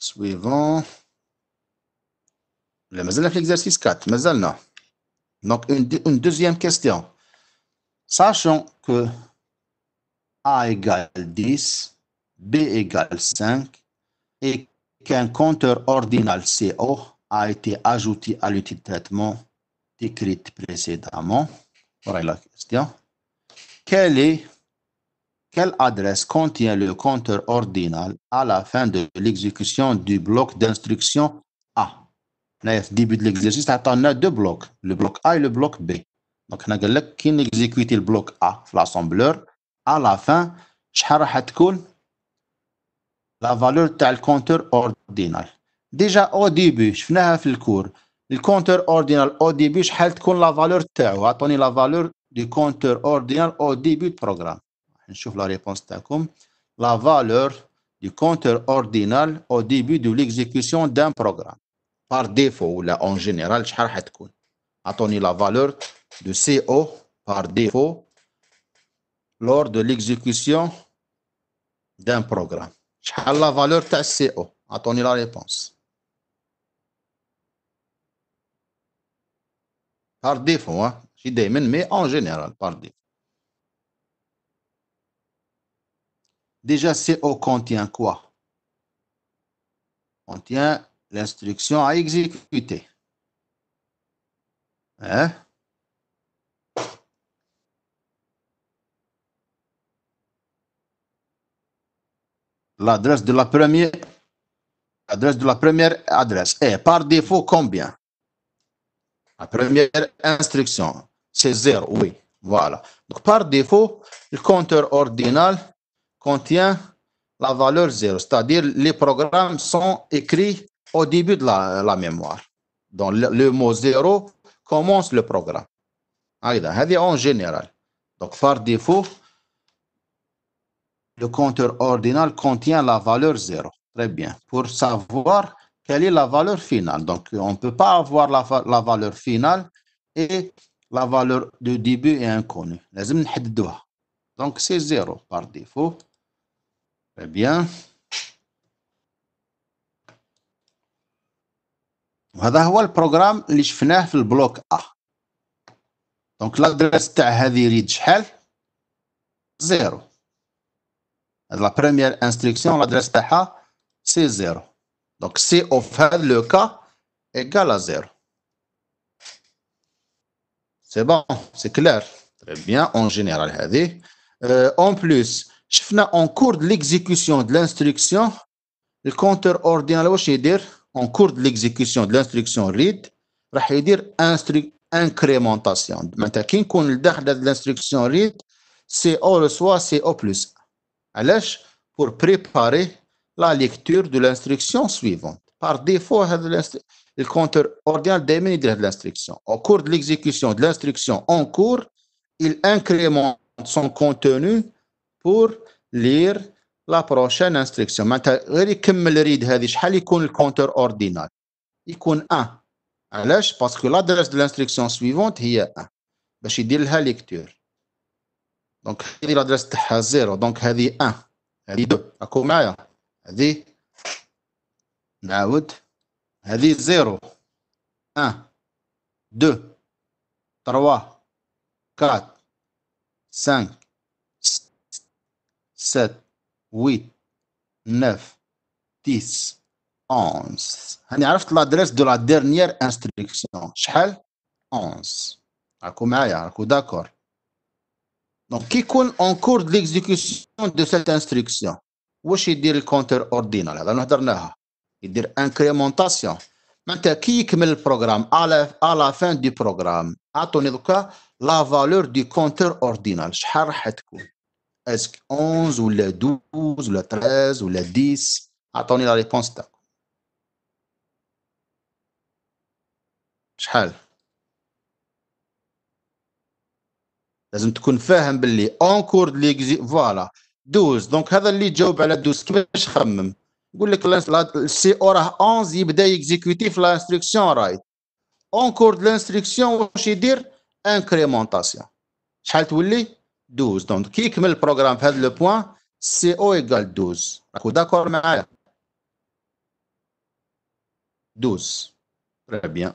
Suivant. Là, l'exercice 4, n'a. Donc, une, deuxième question. Sachant que A égale 10, B égale 5, et qu'un compteur ordinal CO a été ajouté à l'outil de traitement décrit précédemment, voilà la question. Quelle est quelle adresse contient le compteur ordinal à la fin de l'exécution du bloc d'instruction A au début de l'exercice, on a deux blocs, le bloc A et le bloc B. Donc, on a qui exécute le bloc A, l'assembleur, à la fin, la valeur du compteur ordinal. Déjà au début, je dans le cours, le compteur ordinal au début, je la valeur de la valeur du compteur ordinal au début du programme. La valeur la du compteur ordinal au début de l'exécution d'un programme. Par défaut, là, en général, شحال a la valeur de CO par défaut lors de l'exécution d'un programme. la valeur de CO؟ la réponse. Par défaut, hein. mais en général, par défaut. Déjà, CO contient quoi Contient l'instruction à exécuter. Hein? L'adresse de la première adresse de la première adresse est par défaut combien La première instruction, c'est 0, oui. Voilà. Donc par défaut, le compteur ordinal contient la valeur zéro, c'est-à-dire les programmes sont écrits au début de la, mémoire. Donc le, mot zéro commence le programme. en général. Donc par défaut, le compteur ordinal contient la valeur zéro. Très bien. Pour savoir quelle est la valeur finale. Donc on ne peut pas avoir la, la valeur finale et la valeur du début est inconnue. Donc c'est zéro par défaut. Et bien. Voilà. C'est le programme que j'ai créé dans le bloc A. Donc l'adresse de cette adresse est 0. C'est la première instruction. L'adresse de cette adresse 0. Donc c'est on fait le cas. égal à 0. C'est bon. C'est clair. Très bien. En général. En euh, En plus en cours de l'exécution de l'instruction, le compteur ordinal, en cours de l'exécution de l'instruction read, راح dire incrémentation. Maintenant, كي نكون l'instruction read, c'est O reçoit CO+. علاش؟ pour préparer la lecture de l'instruction suivante. Par défaut, le compteur ordinal دائما de l'instruction. Au cours de l'exécution de l'instruction en cours, il incrémente son contenu بور لير لا بروشان انستركسيون معناتها غير يكمل ريد هذه شحال يكون الكونتور اوردينال يكون 1 آه. علاش باسكو لادريس دو لانستركسيون سويفونت هي 1 آه. باش يدير لها ليكتور دونك هذه لادريس تاعها زيرو دونك هذه 1 هذه 2 راكو معايا هذه نعاود هذه زيرو 1 2 3 4 5 7, 8, 9, 10, 11. On a l'adresse de la dernière instruction. 11. D'accord. Donc, qui compte en cours de l'exécution de cette instruction Où est le compteur ordinal C'est l'incrémentation. Maintenant, qui met le programme à la fin du programme Attendez-vous la valeur du compteur ordinal. Je est-ce que 11 ou le 12 ou le 13 ou le 10 Attendez la réponse. شحال لازم تكون فاهم باللي اونكور ليكزي فوالا 12 دونك هذا اللي جاوب على 12 كيفاش خمم يقول لك السي او راه 11 يبدا يكزيكوتي في لانستركسيون رايت اونكور دو لانستركسيون واش يدير انكريمونطاسيون شحال تولي 12. Donc, qui est le programme fait le point c O égal 12. D'accord, mais 12. Très bien.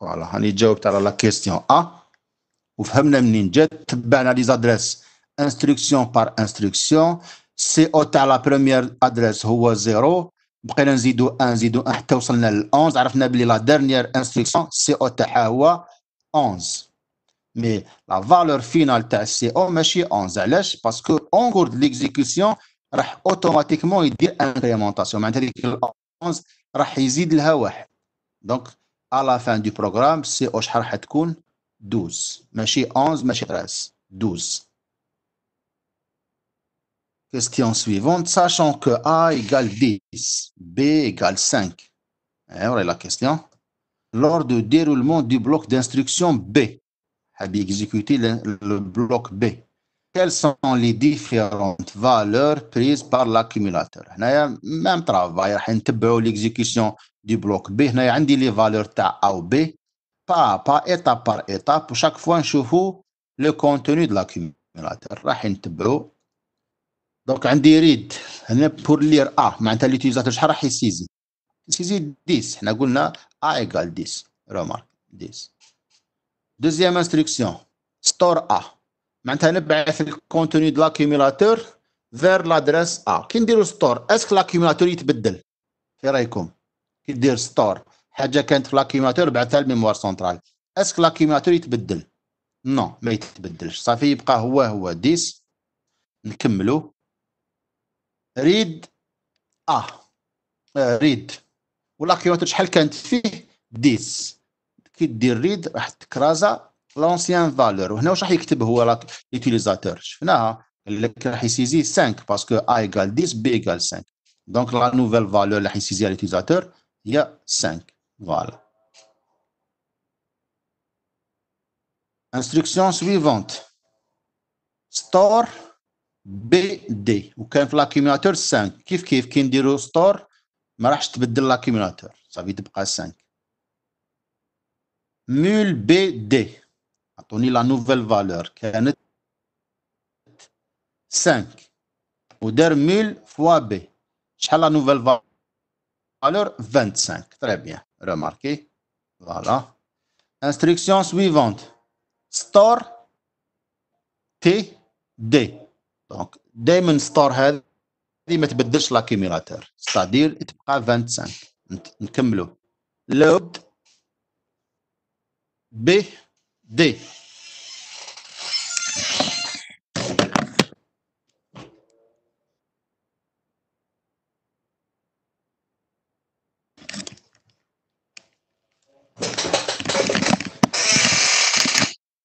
Voilà. On est au. la question A. Vous faites le même jet. Ben à des adresses. instruction par instruction. c est la première adresse. 0. On peut ajouter un, ajouter un, que la dernière instruction, c'est au 11. Mais la valeur finale de c'est 11. Parce qu'au cours de l'exécution, automatiquement dire l'imprémentation. C'est-à-dire il va ajouter Donc, à la fin du programme, ce CO va être 12. 11, 13, 12. Question suivante, sachant que A égale 10, B égale 5. Hein, voilà la question. Lors du déroulement du bloc d'instruction B, j'ai exécuter le, bloc B, quelles sont les différentes valeurs prises par l'accumulateur Même travail, hein, l'exécution du bloc B, on les valeurs A ou B, pas à pas, étape par étape, chaque fois, on le contenu de l'accumulateur. Hein, دونك عندي ريد هنا بور لير ا معناتها ليتيزاتور شحال راح يسيزي سيزي 10 حنا قلنا ا ايكال 10 رومارك 10 دوزيام انستركسيون ستور ا معناتها نبعث الكونتوني دو لاكيميلاتور فير لادريس ا كي نديرو ستور اسك لاكيميلاتور يتبدل في رايكم كي دير ستور حاجه كانت في لاكيميلاتور بعثها للميموار سونترال اسك لاكيميلاتور يتبدل نو ما يتبدلش صافي يبقى هو هو 10 نكملو ريد ا آه،, آه ريد واللاكيوماتور شحال كانت فيه 10 كي دير ريد راح تكرازا لونسيان فالور وهنا واش راح يكتب هو ليتيليزاتور شفناها قال لك راح يسيزي 5 باسكو ا ايكال 10 بي ايكال 5 دونك لا نوفيل فالور اللي راح يسيزيها ليتيليزاتور هي 5 فوالا Instruction suivante. Store BD, ou qu'en fait l'accumulateur 5. Qu'est-ce qui est dit au store va pas changer l'accumulateur. Ça va être 5. Mille BD. On a la nouvelle valeur, qui 5. On peut fois B. J'ai la nouvelle valeur, valeur 25. Très bien, remarquez. Voilà. Instruction suivante. Store T, D. دونك دائما ستور هذه ما تبدلش لاكيميلاتور ستادير تبقى 25 نكملو لود ب دي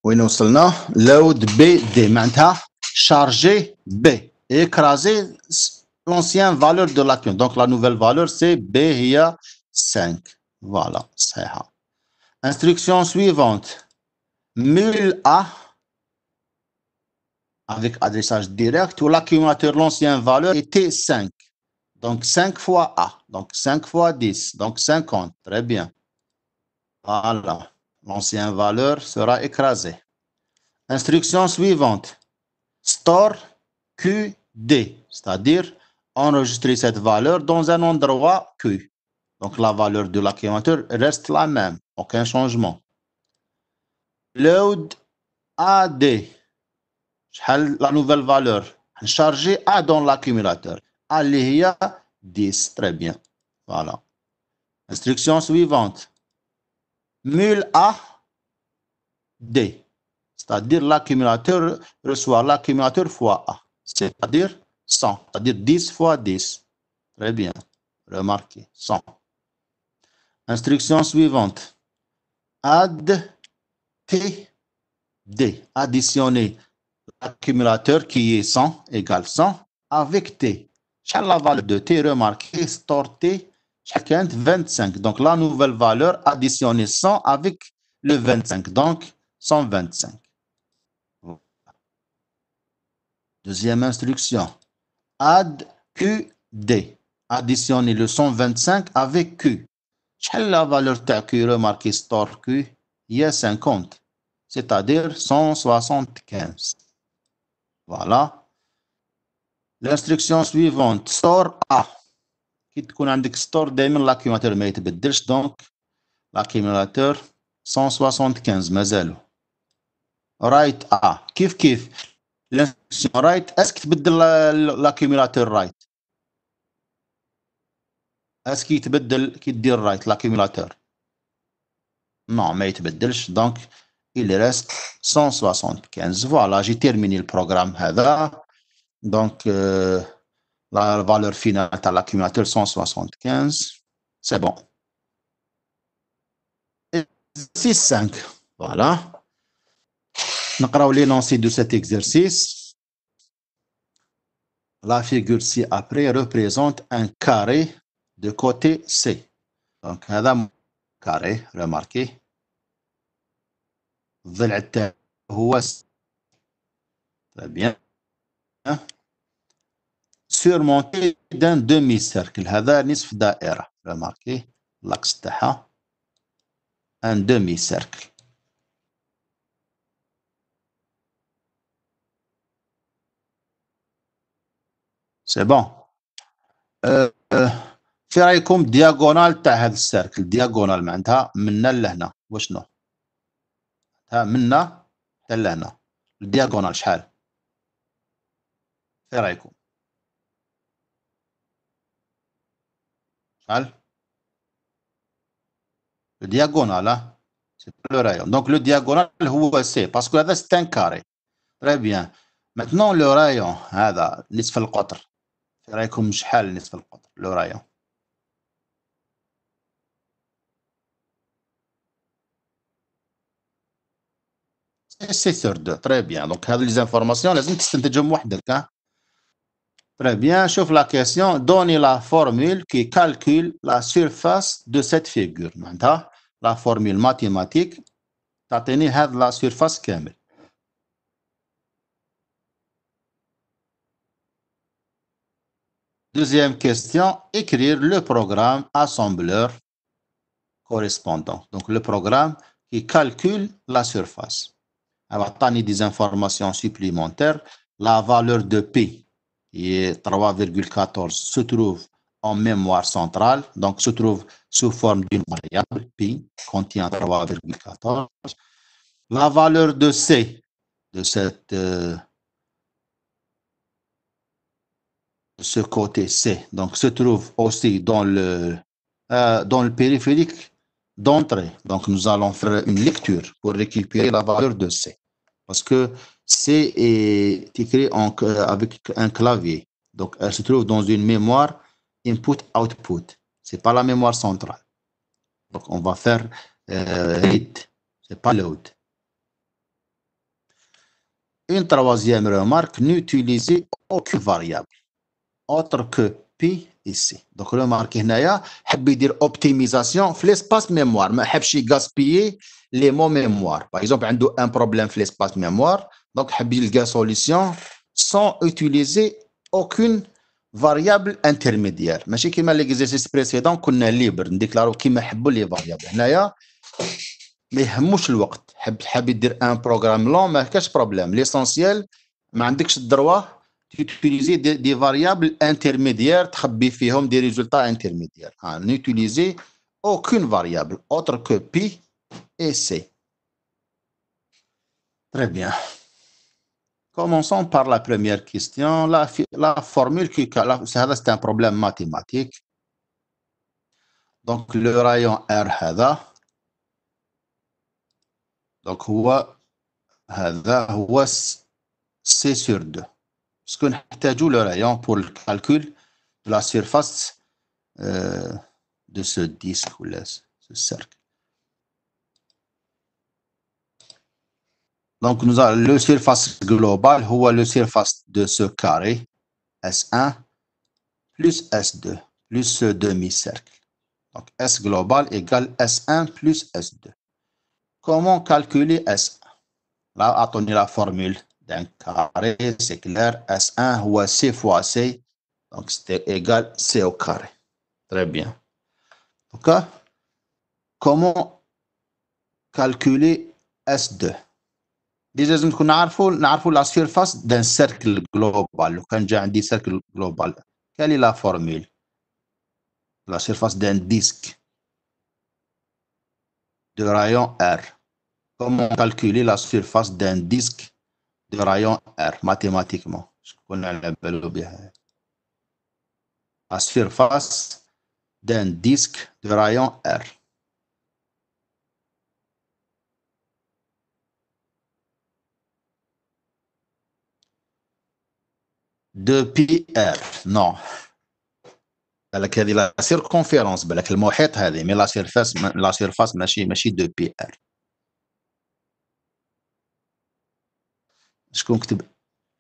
وين وصلنا لود بي دي معناتها Charger B écraser l'ancienne valeur de l'accumulateur. Donc la nouvelle valeur, c'est B, il y a 5. Voilà, c'est Instruction suivante. Mule A avec adressage direct où l'accumulateur l'ancienne valeur était 5. Donc 5 fois A, donc 5 fois 10, donc 50. Très bien. Voilà, l'ancienne valeur sera écrasée. Instruction suivante store QD, c'est-à-dire enregistrer cette valeur dans un endroit Q. Donc la valeur de l'accumulateur reste la même, aucun changement. Load AD, la nouvelle valeur. Charger A dans l'accumulateur. A 10, très bien. Voilà. Instruction suivante. Mul A D c'est-à-dire l'accumulateur reçoit l'accumulateur fois A, c'est-à-dire 100, c'est-à-dire 10 fois 10. Très bien, remarquez, 100. Instruction suivante. Add T D, additionner l'accumulateur qui est 100 égale 100 avec T. la valeur de T, remarquez, store T, chacun 25. Donc la nouvelle valeur additionner 100 avec le 25, donc 125. Deuxième instruction. Add QD. Additionnez le 125 avec Q. Quelle la valeur de Q remarquée store Q? Il y a 50, c'est-à-dire 175. Voilà. L'instruction suivante. Store A. Qui تكون عندك ستور دائما لاكيوماتور ما يتبدلش donc l'accumulateur 175 مازالو Write A. Kif, kif. لانسيون رايت اسك تبدل لاكيميلاتور رايت اسك يتبدل كي دير رايت لاكيميلاتور نو ما يتبدلش donc il reste 175 voilà j'ai terminé le programme donc euh, la valeur finale de l'accumulateur 175 c'est bon 6,5 5 voilà allons l'énoncé de cet exercice. La figure ci-après représente un carré de côté C. Donc, un carré, remarquez. Très bien. Surmonté d'un demi-cercle. un demi Remarquez. L'axe Un demi-cercle. سي بون euh, euh, في رايكم دياغونال تاع هذا السيركل دياغونال معناتها منا لهنا وشنو ها منا حتى لهنا الدياغونال شحال في رايكم شحال الدياغونال سي hein? رايون دونك لو دياغونال هو سي باسكو هذا ستان كاري تري بيان ماتنون لو رايون هذا نصف القطر في رايكم شحال نصف القطر لو رايا سي سور دو تري بيان دونك هاد لي زانفورماسيون لازم تستنتجهم وحدك ها تري بيان شوف لا كيسيون دوني لا فورمول كي كالكول لا سيرفاس دو سيت فيغور معناتها لا فورمول ماتيماتيك تعطيني هاد لا سيرفاس كامل Deuxième question, écrire le programme assembleur correspondant. Donc, le programme qui calcule la surface. va donner des informations supplémentaires. La valeur de P, qui est 3,14, se trouve en mémoire centrale, donc se trouve sous forme d'une variable P, contient 3,14. La valeur de C de cette euh, ce côté C, donc se trouve aussi dans le, euh, dans le périphérique d'entrée. Donc nous allons faire une lecture pour récupérer la valeur de C. Parce que C est écrit avec un clavier. Donc elle se trouve dans une mémoire input-output. Ce n'est pas la mémoire centrale. Donc on va faire euh, read, ce n'est pas load. Une troisième remarque, n'utilisez aucune variable autre que pi ici. Donc, le marque je habit dire optimisation, l'espace mémoire, mais habit gaspiller les mots mémoire. Par exemple, on un problème, l'espace mémoire, donc je le une solution sans utiliser aucune variable intermédiaire. Mais c'est comme l'exercice précédent qu'on a libre, on qu'il qui m'a beaucoup les variables. mais il n'y a le temps. Habit dire un programme long, mais un problème L'essentiel, ما عندكش droit, utiliser des, variables intermédiaires, des résultats intermédiaires. Hein, n'utiliser aucune variable autre que pi et c. Très bien. Commençons par la première question. La, formule qui c'est un problème mathématique. Donc le rayon R donc c'est C sur 2 ce que nous le rayon pour le calcul de la surface euh, de ce disque ou de ce cercle. Donc, nous avons le surface globale, ou le surface de ce carré, S1, plus S2, plus ce demi-cercle. Donc, S global égale S1 plus S2. Comment calculer S1 Là, attendez la formule d'un carré, c'est clair, S1 fois C fois C, donc c'était égal C au carré. Très bien. Ok Comment calculer S2 que nous avons la surface d'un cercle global. Quand j'ai dit cercle global, quelle est la formule La surface d'un disque de rayon R. Comment calculer la surface d'un disque rayon R mathématiquement. Je connais la surface d'un disque de rayon R. De pi R, non. La circonférence, la surface, la surface, machine, machine de pi شكون كتب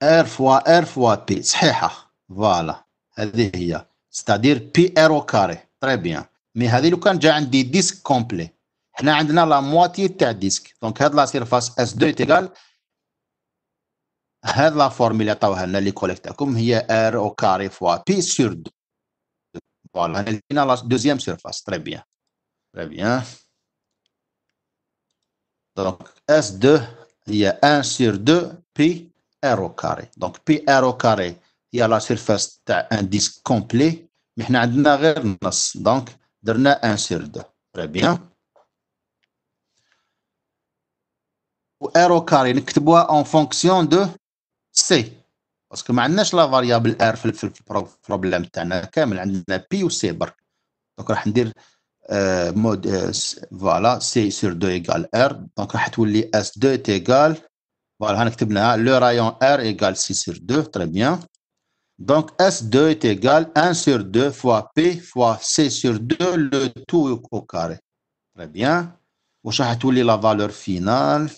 ار فوا ار فوا بي صحيحه فوالا هذه هي ستادير بي ار او كاري تري بيان مي هذه لو كان جا عندي ديسك كومبلي حنا عندنا لا مواتي تاع ديسك دونك هاد لا سيرفاس اس 2 تيغال هاد لا فورميلا عطاوها لنا لي كوليك تاعكم هي ار او كاري فوا بي سور دو فوالا هنا لقينا لا دوزيام سيرفاس تري بيان تري بيان دونك اس 2 هي 1 سور 2 P R او كاري دونك P euh, euh, R او كاري هي لا سيرفاس تاع ان ديسك كومبلي مي حنا عندنا غير نص دونك درنا ان سير دو تري بيان و ار او كاري نكتبوها اون فونكسيون دو سي باسكو ما عندناش لا فاريابل ار في البروبليم تاعنا كامل عندنا بي و سي برك دونك راح ندير مود فوالا سي سير دو ايكال ار دونك راح تولي اس دو تيكال Voilà, le rayon R égale 6 sur 2, très bien. Donc, S2 est égal 1 sur 2 fois P fois C sur 2, le tout au carré. Très bien. Je vais la valeur finale.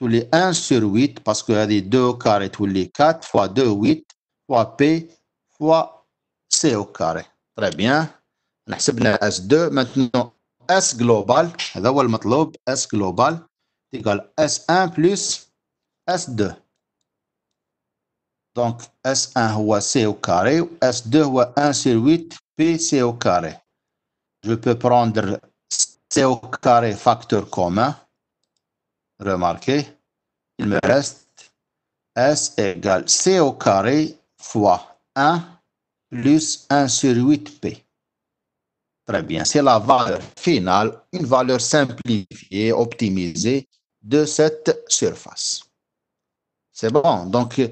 les 1 sur 8 parce que des 2 au carré, tous les 4 fois 2, 8 fois P fois C au carré. Très bien. On a S2. Maintenant, S global, S global, égal S1 plus S2 donc S1 fois C au carré S2 ou 1 sur 8 PC au carré je peux prendre C au carré facteur commun remarquez il me reste S égale C au carré fois 1 plus 1 sur 8P. Très bien, c'est la valeur finale, une valeur simplifiée, optimisée de cette surface. C'est bon. Donc, euh,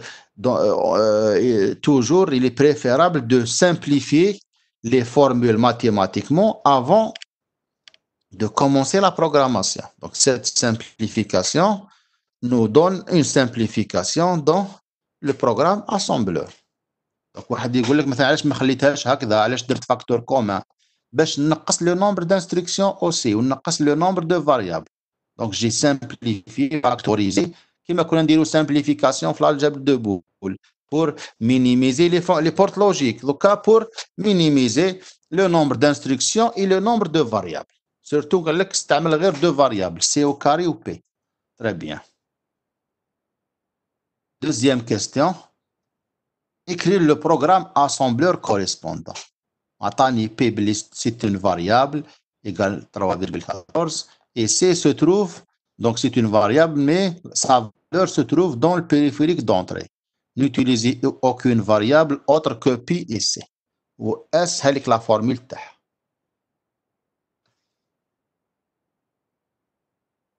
euh, euh, toujours, il est préférable de simplifier les formules mathématiquement avant de commencer la programmation. Donc, cette simplification nous donne une simplification dans le programme assembleur. Donc, هكذا علاش باش le nombre d'instructions aussi le nombre de variables. Donc, j'ai simplifié, factorisé la simplification l'algèbre de pour minimiser les, les portes logiques, le cas pour minimiser le nombre d'instructions et le nombre de variables. Surtout que l'extérieur deux variables, C au carré ou P. Très bien. Deuxième question. Écrire le programme assembleur correspondant. c'est une variable égale 3,14 et C se trouve, donc c'est une variable, mais va se trouve dans le périphérique d'entrée. N'utilisez aucune variable autre que pi et c. Ou s, avec la formule t.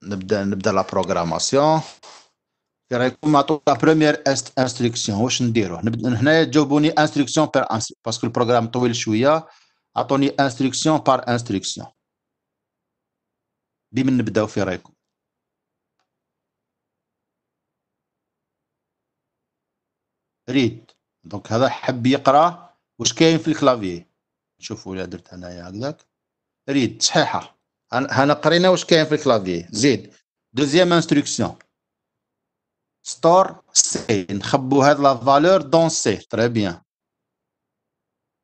de la programmation. La première est instruction, je ne dirai instruction par instruction, parce que le programme Toil Shuya l'instruction instruction par instruction. ne ريد دونك هذا حب يقرا واش كاين في الكلافي شوفوا الا درت انايا هكذاك ريد صحيحه هنا قرينا واش كاين في الكلافي زيد دوزيام انستركسيون ستور سي نخبو هاد لا فالور دون سي تري بيان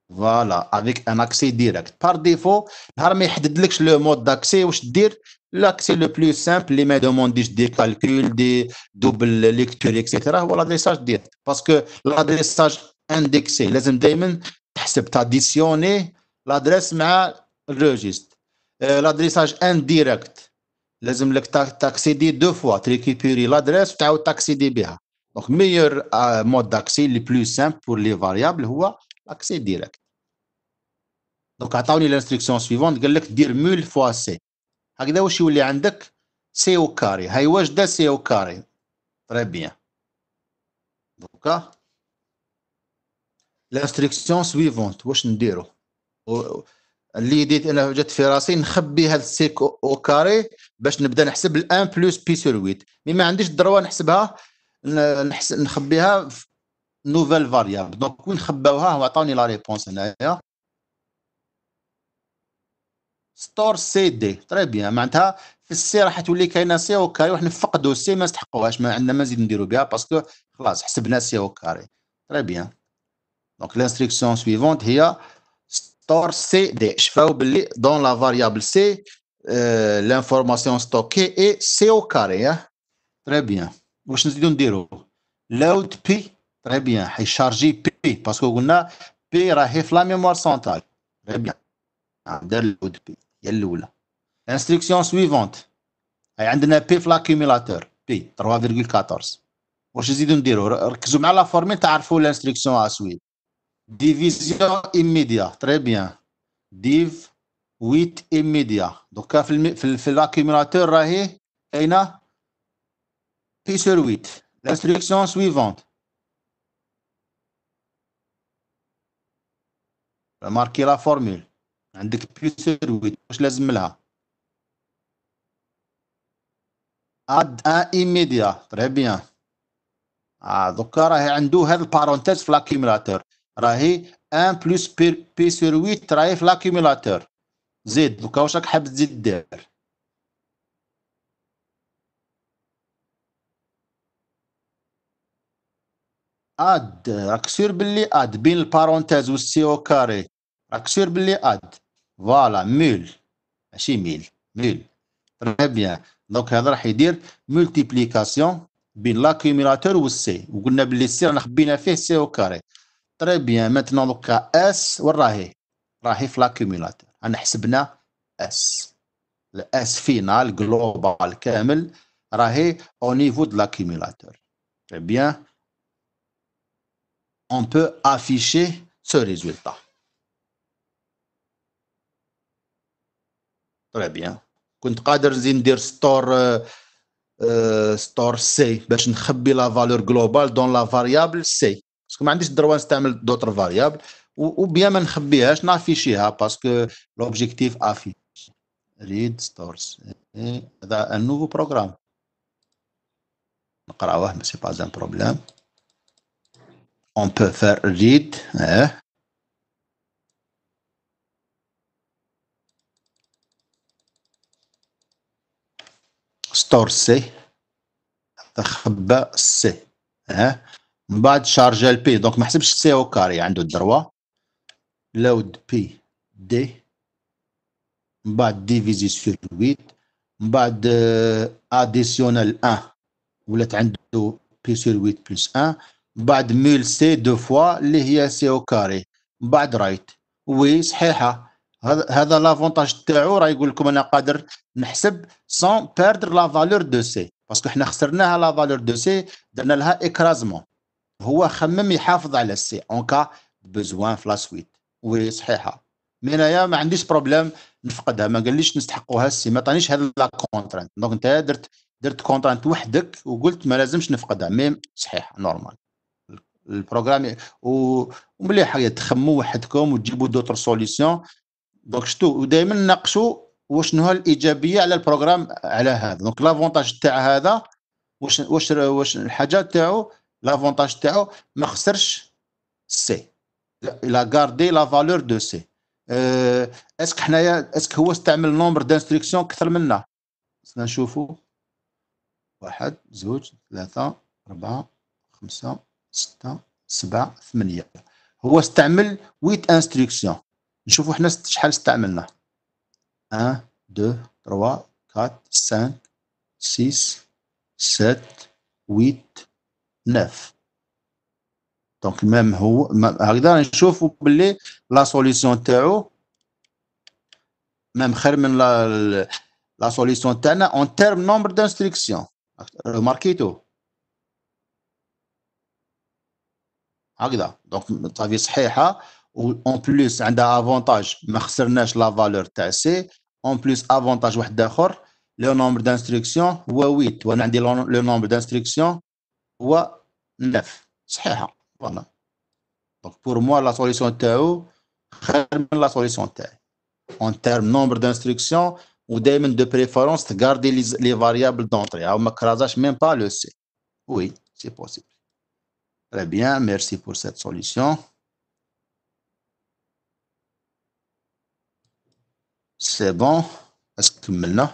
فوالا افيك ان اكسي ديريكت بار ديفو نهار ما يحددلكش لو مود داكسي واش دير لاكسي لو بلو سامبل لي ما دومونديش دي كالكول دي دوبل ليكتور اكسيتيرا ولا لا ديساج دير Parce que l'adressage indexé, les mdémons, c'est additionner l'adresse ma registre. Euh, l'adressage indirect, les mddm, tu deux fois, tu l'adresse, tu as accédé bien. Donc, le meilleur euh, mode d'accès, le plus simple pour les variables, c'est l'accès direct. Donc, à taille l'instruction suivante, tu as 1000 fois c. C'est as dit 1000 fois c. Tu as dit 1000 fois c. Très bien. دوكا الانستريكسيون سويفونت واش نديرو اللي ديت انا جات في راسي نخبي هذا السيك او كاري باش نبدا نحسب الان بلوس بي سور 8 مي ما عنديش الدروه نحسبها نحس نخبيها في نوفيل فاريابل دونك كون خباوها وعطاوني لا ريبونس هنايا ستور سي دي تري بيان معناتها في السي راح تولي كاينه سي او كاري واحنا نفقدوا السي ما نستحقوهاش ما عندنا ما نزيد نديرو بها باسكو خلاص حسبنا سي او كاري تري بيان دونك لانستريكسيون سويفونت هي ستور سي دي شفاو باللي دون لا فاريابل سي لانفورماسيون ستوكي اي سي او كاري تري بيان واش نزيدو نديرو لود بي تري بيان حيشارجي بي باسكو قلنا بي راهي في لا ميموار سونتال تري بيان دار لود بي L'instruction suivante. Il a un P pour l'accumulateur. P, 3,14. Je vais vous dire, je la formule, il faut l'instruction à suivre. Division immédiate. Très bien. Div 8 immédiate. Donc, il y a un P P sur 8. L'instruction suivante. Remarquez la formule. عندك بلو ويت واش لازم لها اد ان ايميديا تري بيان اه دوكا راهي عنده هاد البارونتيز في لاكيميلاتور راهي ان بلوس بي ويت راهي في لاكيميلاتور زيد دوكا واش راك حاب تزيد دير اد راك سير باللي اد بين البارونتيز والسي او كاري راك سير باللي اد فوالا مول ماشي ميل مول تري بيان دونك هذا راح يدير مولتيبليكاسيون بين لاكيميلاتور والسي وقلنا باللي السي رانا خبينا فيه سي او كاري تري بيان ماتنون دوكا اس وين راهي راهي في لاكيميلاتور انا حسبنا اس الاس فينال جلوبال كامل راهي او نيفو دو لاكيميلاتور تري بيان on peut afficher ce résultat. تري بيان كنت قادر نزيد ندير ستور ستور سي باش نخبي لا فالور جلوبال دون لا فاريابل سي باسكو ما عنديش الدروا نستعمل دوتر فاريابل وبيان ما نخبيهاش نافيشيها باسكو لوبجيكتيف افي ريد ستور سي هذا ان نوفو بروغرام نقراوه ماشي با زان بروبليم اون بو فير ريد اه ستور سي تخبى سي ها من بعد شارجا البي دونك ما حسبش سي او كاري عنده الدروا لود بي دي من بعد ديفيزي سور 8 من بعد اديسيونال 1 ولات عنده بي سور 8 بلس 1 من بعد مول سي دو فوا اللي هي سي او كاري من بعد رايت وي صحيحه هذا هذا لافونتاج تاعو راه يقول لكم انا قادر نحسب سون باردر لا فالور دو سي باسكو حنا خسرناها لا فالور دو سي درنا لها اكرازمون هو خمم يحافظ على السي اون كا بزوان في لا سويت وي صحيحه مي انايا ما عنديش بروبليم نفقدها ما قاليش نستحقوها السي ما عطانيش هذا لا كونترانت دونك انت درت درت كونترانت وحدك وقلت ما لازمش نفقدها مي صحيح نورمال البروغرام ومليحه ومليح تخموا وحدكم وتجيبوا دوتر سوليسيون دونك شتو ودائما ناقشوا وشنو الايجابيه على البروغرام على هذا دونك لافونتاج تاع هذا واش واش واش الحاجه تاعو لافونتاج تاعو ما خسرش سي لا غاردي لا فالور دو سي أه اسك حنايا اسك هو استعمل نومبر دانستريكسيون كثر منا خصنا نشوفو واحد زوج ثلاثة أربعة خمسة ستة سبعة ثمانية هو استعمل ويت انستريكسيون نشوفوا حنا شحال استعملنا 1 2 3 4 5 6 7 8 9 دونك ميم هو هكذا نشوفوا باللي لا سوليسيون تاعو ميم خير من لا لا سوليسيون تاعنا اون تيرم نومبر دانستريكسيون ماركيتو هكذا دونك صافي صحيحه en plus un avantage marcernage la valeur TC en plus avantage d'accord le nombre d'instructions ou 8 on a le nombre d'instructions ou 9 voilà donc pour moi la solution TO la solution T en termes nombre d'instructions ou de préférence garder les, variables d'entrée on ne crasage même pas le C oui c'est possible très bien merci pour cette solution C'est bon. Est-ce que maintenant?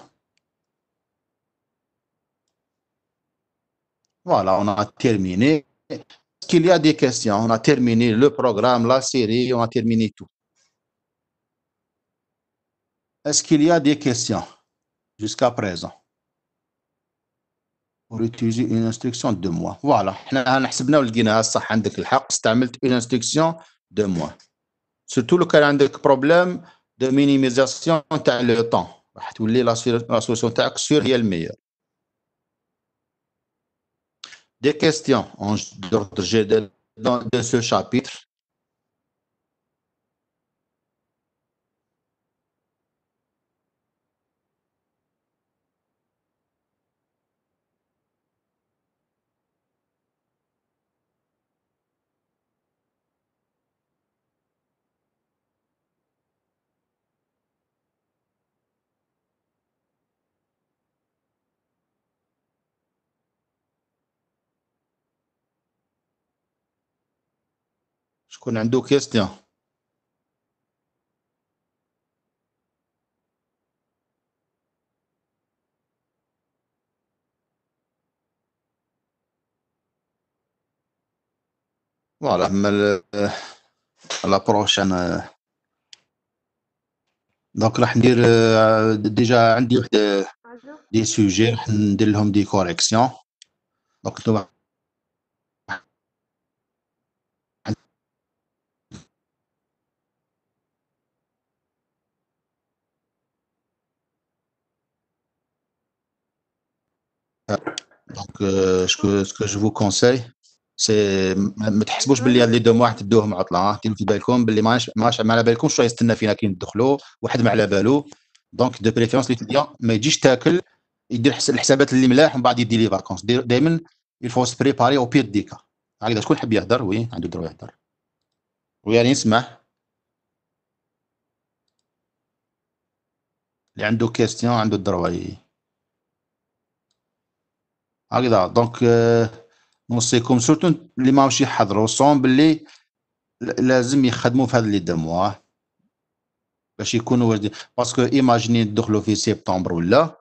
Voilà, on a terminé. Est-ce qu'il y a des questions? On a terminé le programme, la série, on a terminé tout. Est-ce qu'il y a des questions jusqu'à présent? pour utiliser une instruction de moi. Voilà. une instruction de moi. Surtout le cas problème, de minimisation dans le temps. Bah, la solution taxe sur elle est le meilleur. Des questions dans ce chapitre? شكون عنده كيستيون فوالا اما لا بروشان دونك راح ندير ديجا euh, عندي واحد دي سوجي راح ندير لهم دي كوريكسيون دونك دونك شكو سكو جو فو كونساي سي ما تحسبوش باللي هاد لي دو موا تبدوهم عطله ديروا في بالكم باللي ماش ماش ما على بالكمش شويه يستنى فينا كي ندخلوا واحد ما على بالو دونك دو بريفيرونس تيديا ما يجيش تاكل يدير الحسابات اللي ملاح ومن بعد يدي لي فاكونس دائما يلفو بريباري او بير ديكا هكذا شكون حب يهضر وي عنده دروي يهضر ويعني نسمع اللي عنده كيستيون عنده الدروا هكذا دونك نوصيكم سورتو اللي ماهوش يحضروا صون باللي لازم يخدموا في هذا اللي درموه آه. باش يكونوا واجدين باسكو ايماجيني تدخلوا في سبتمبر ولا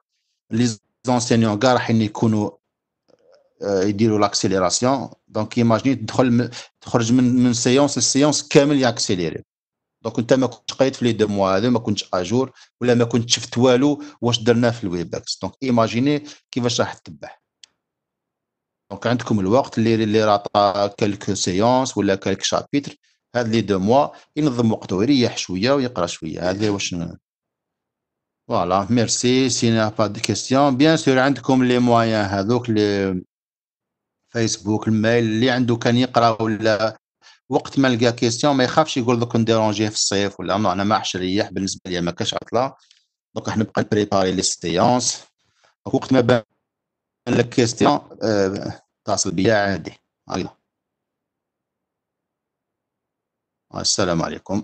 لي زونسينيون كاع راحين يكونوا آه، يديروا لاكسيليراسيون دونك ايماجيني تدخل تخرج من من سيونس لسيونس كامل ياكسيليري دونك انت ما كنتش قايد في لي دو موا هذا ما كنتش اجور ولا ما كنتش شفت والو واش درنا في الويباكس دونك ايماجيني كيفاش راح تتبع دونك عندكم الوقت اللي اللي راطا كالك سيونس ولا كالك شابيتر هاد لي دو موا ينظم وقته يريح شويه ويقرا شويه هذا واش فوالا ميرسي سي نا با دي كيستيون بيان سور عندكم لي موايان هذوك لي فيسبوك المايل اللي عنده كان يقرا ولا وقت ما لقى كيستيون ما يخافش يقول دوك نديرونجيه في الصيف ولا انا ما راحش نريح بالنسبه ليا ما كاش عطله دوك راح نبقى نبريباري لي سيونس وقت ما بان لك كيستيون اتصل آه، بي عادي السلام عليكم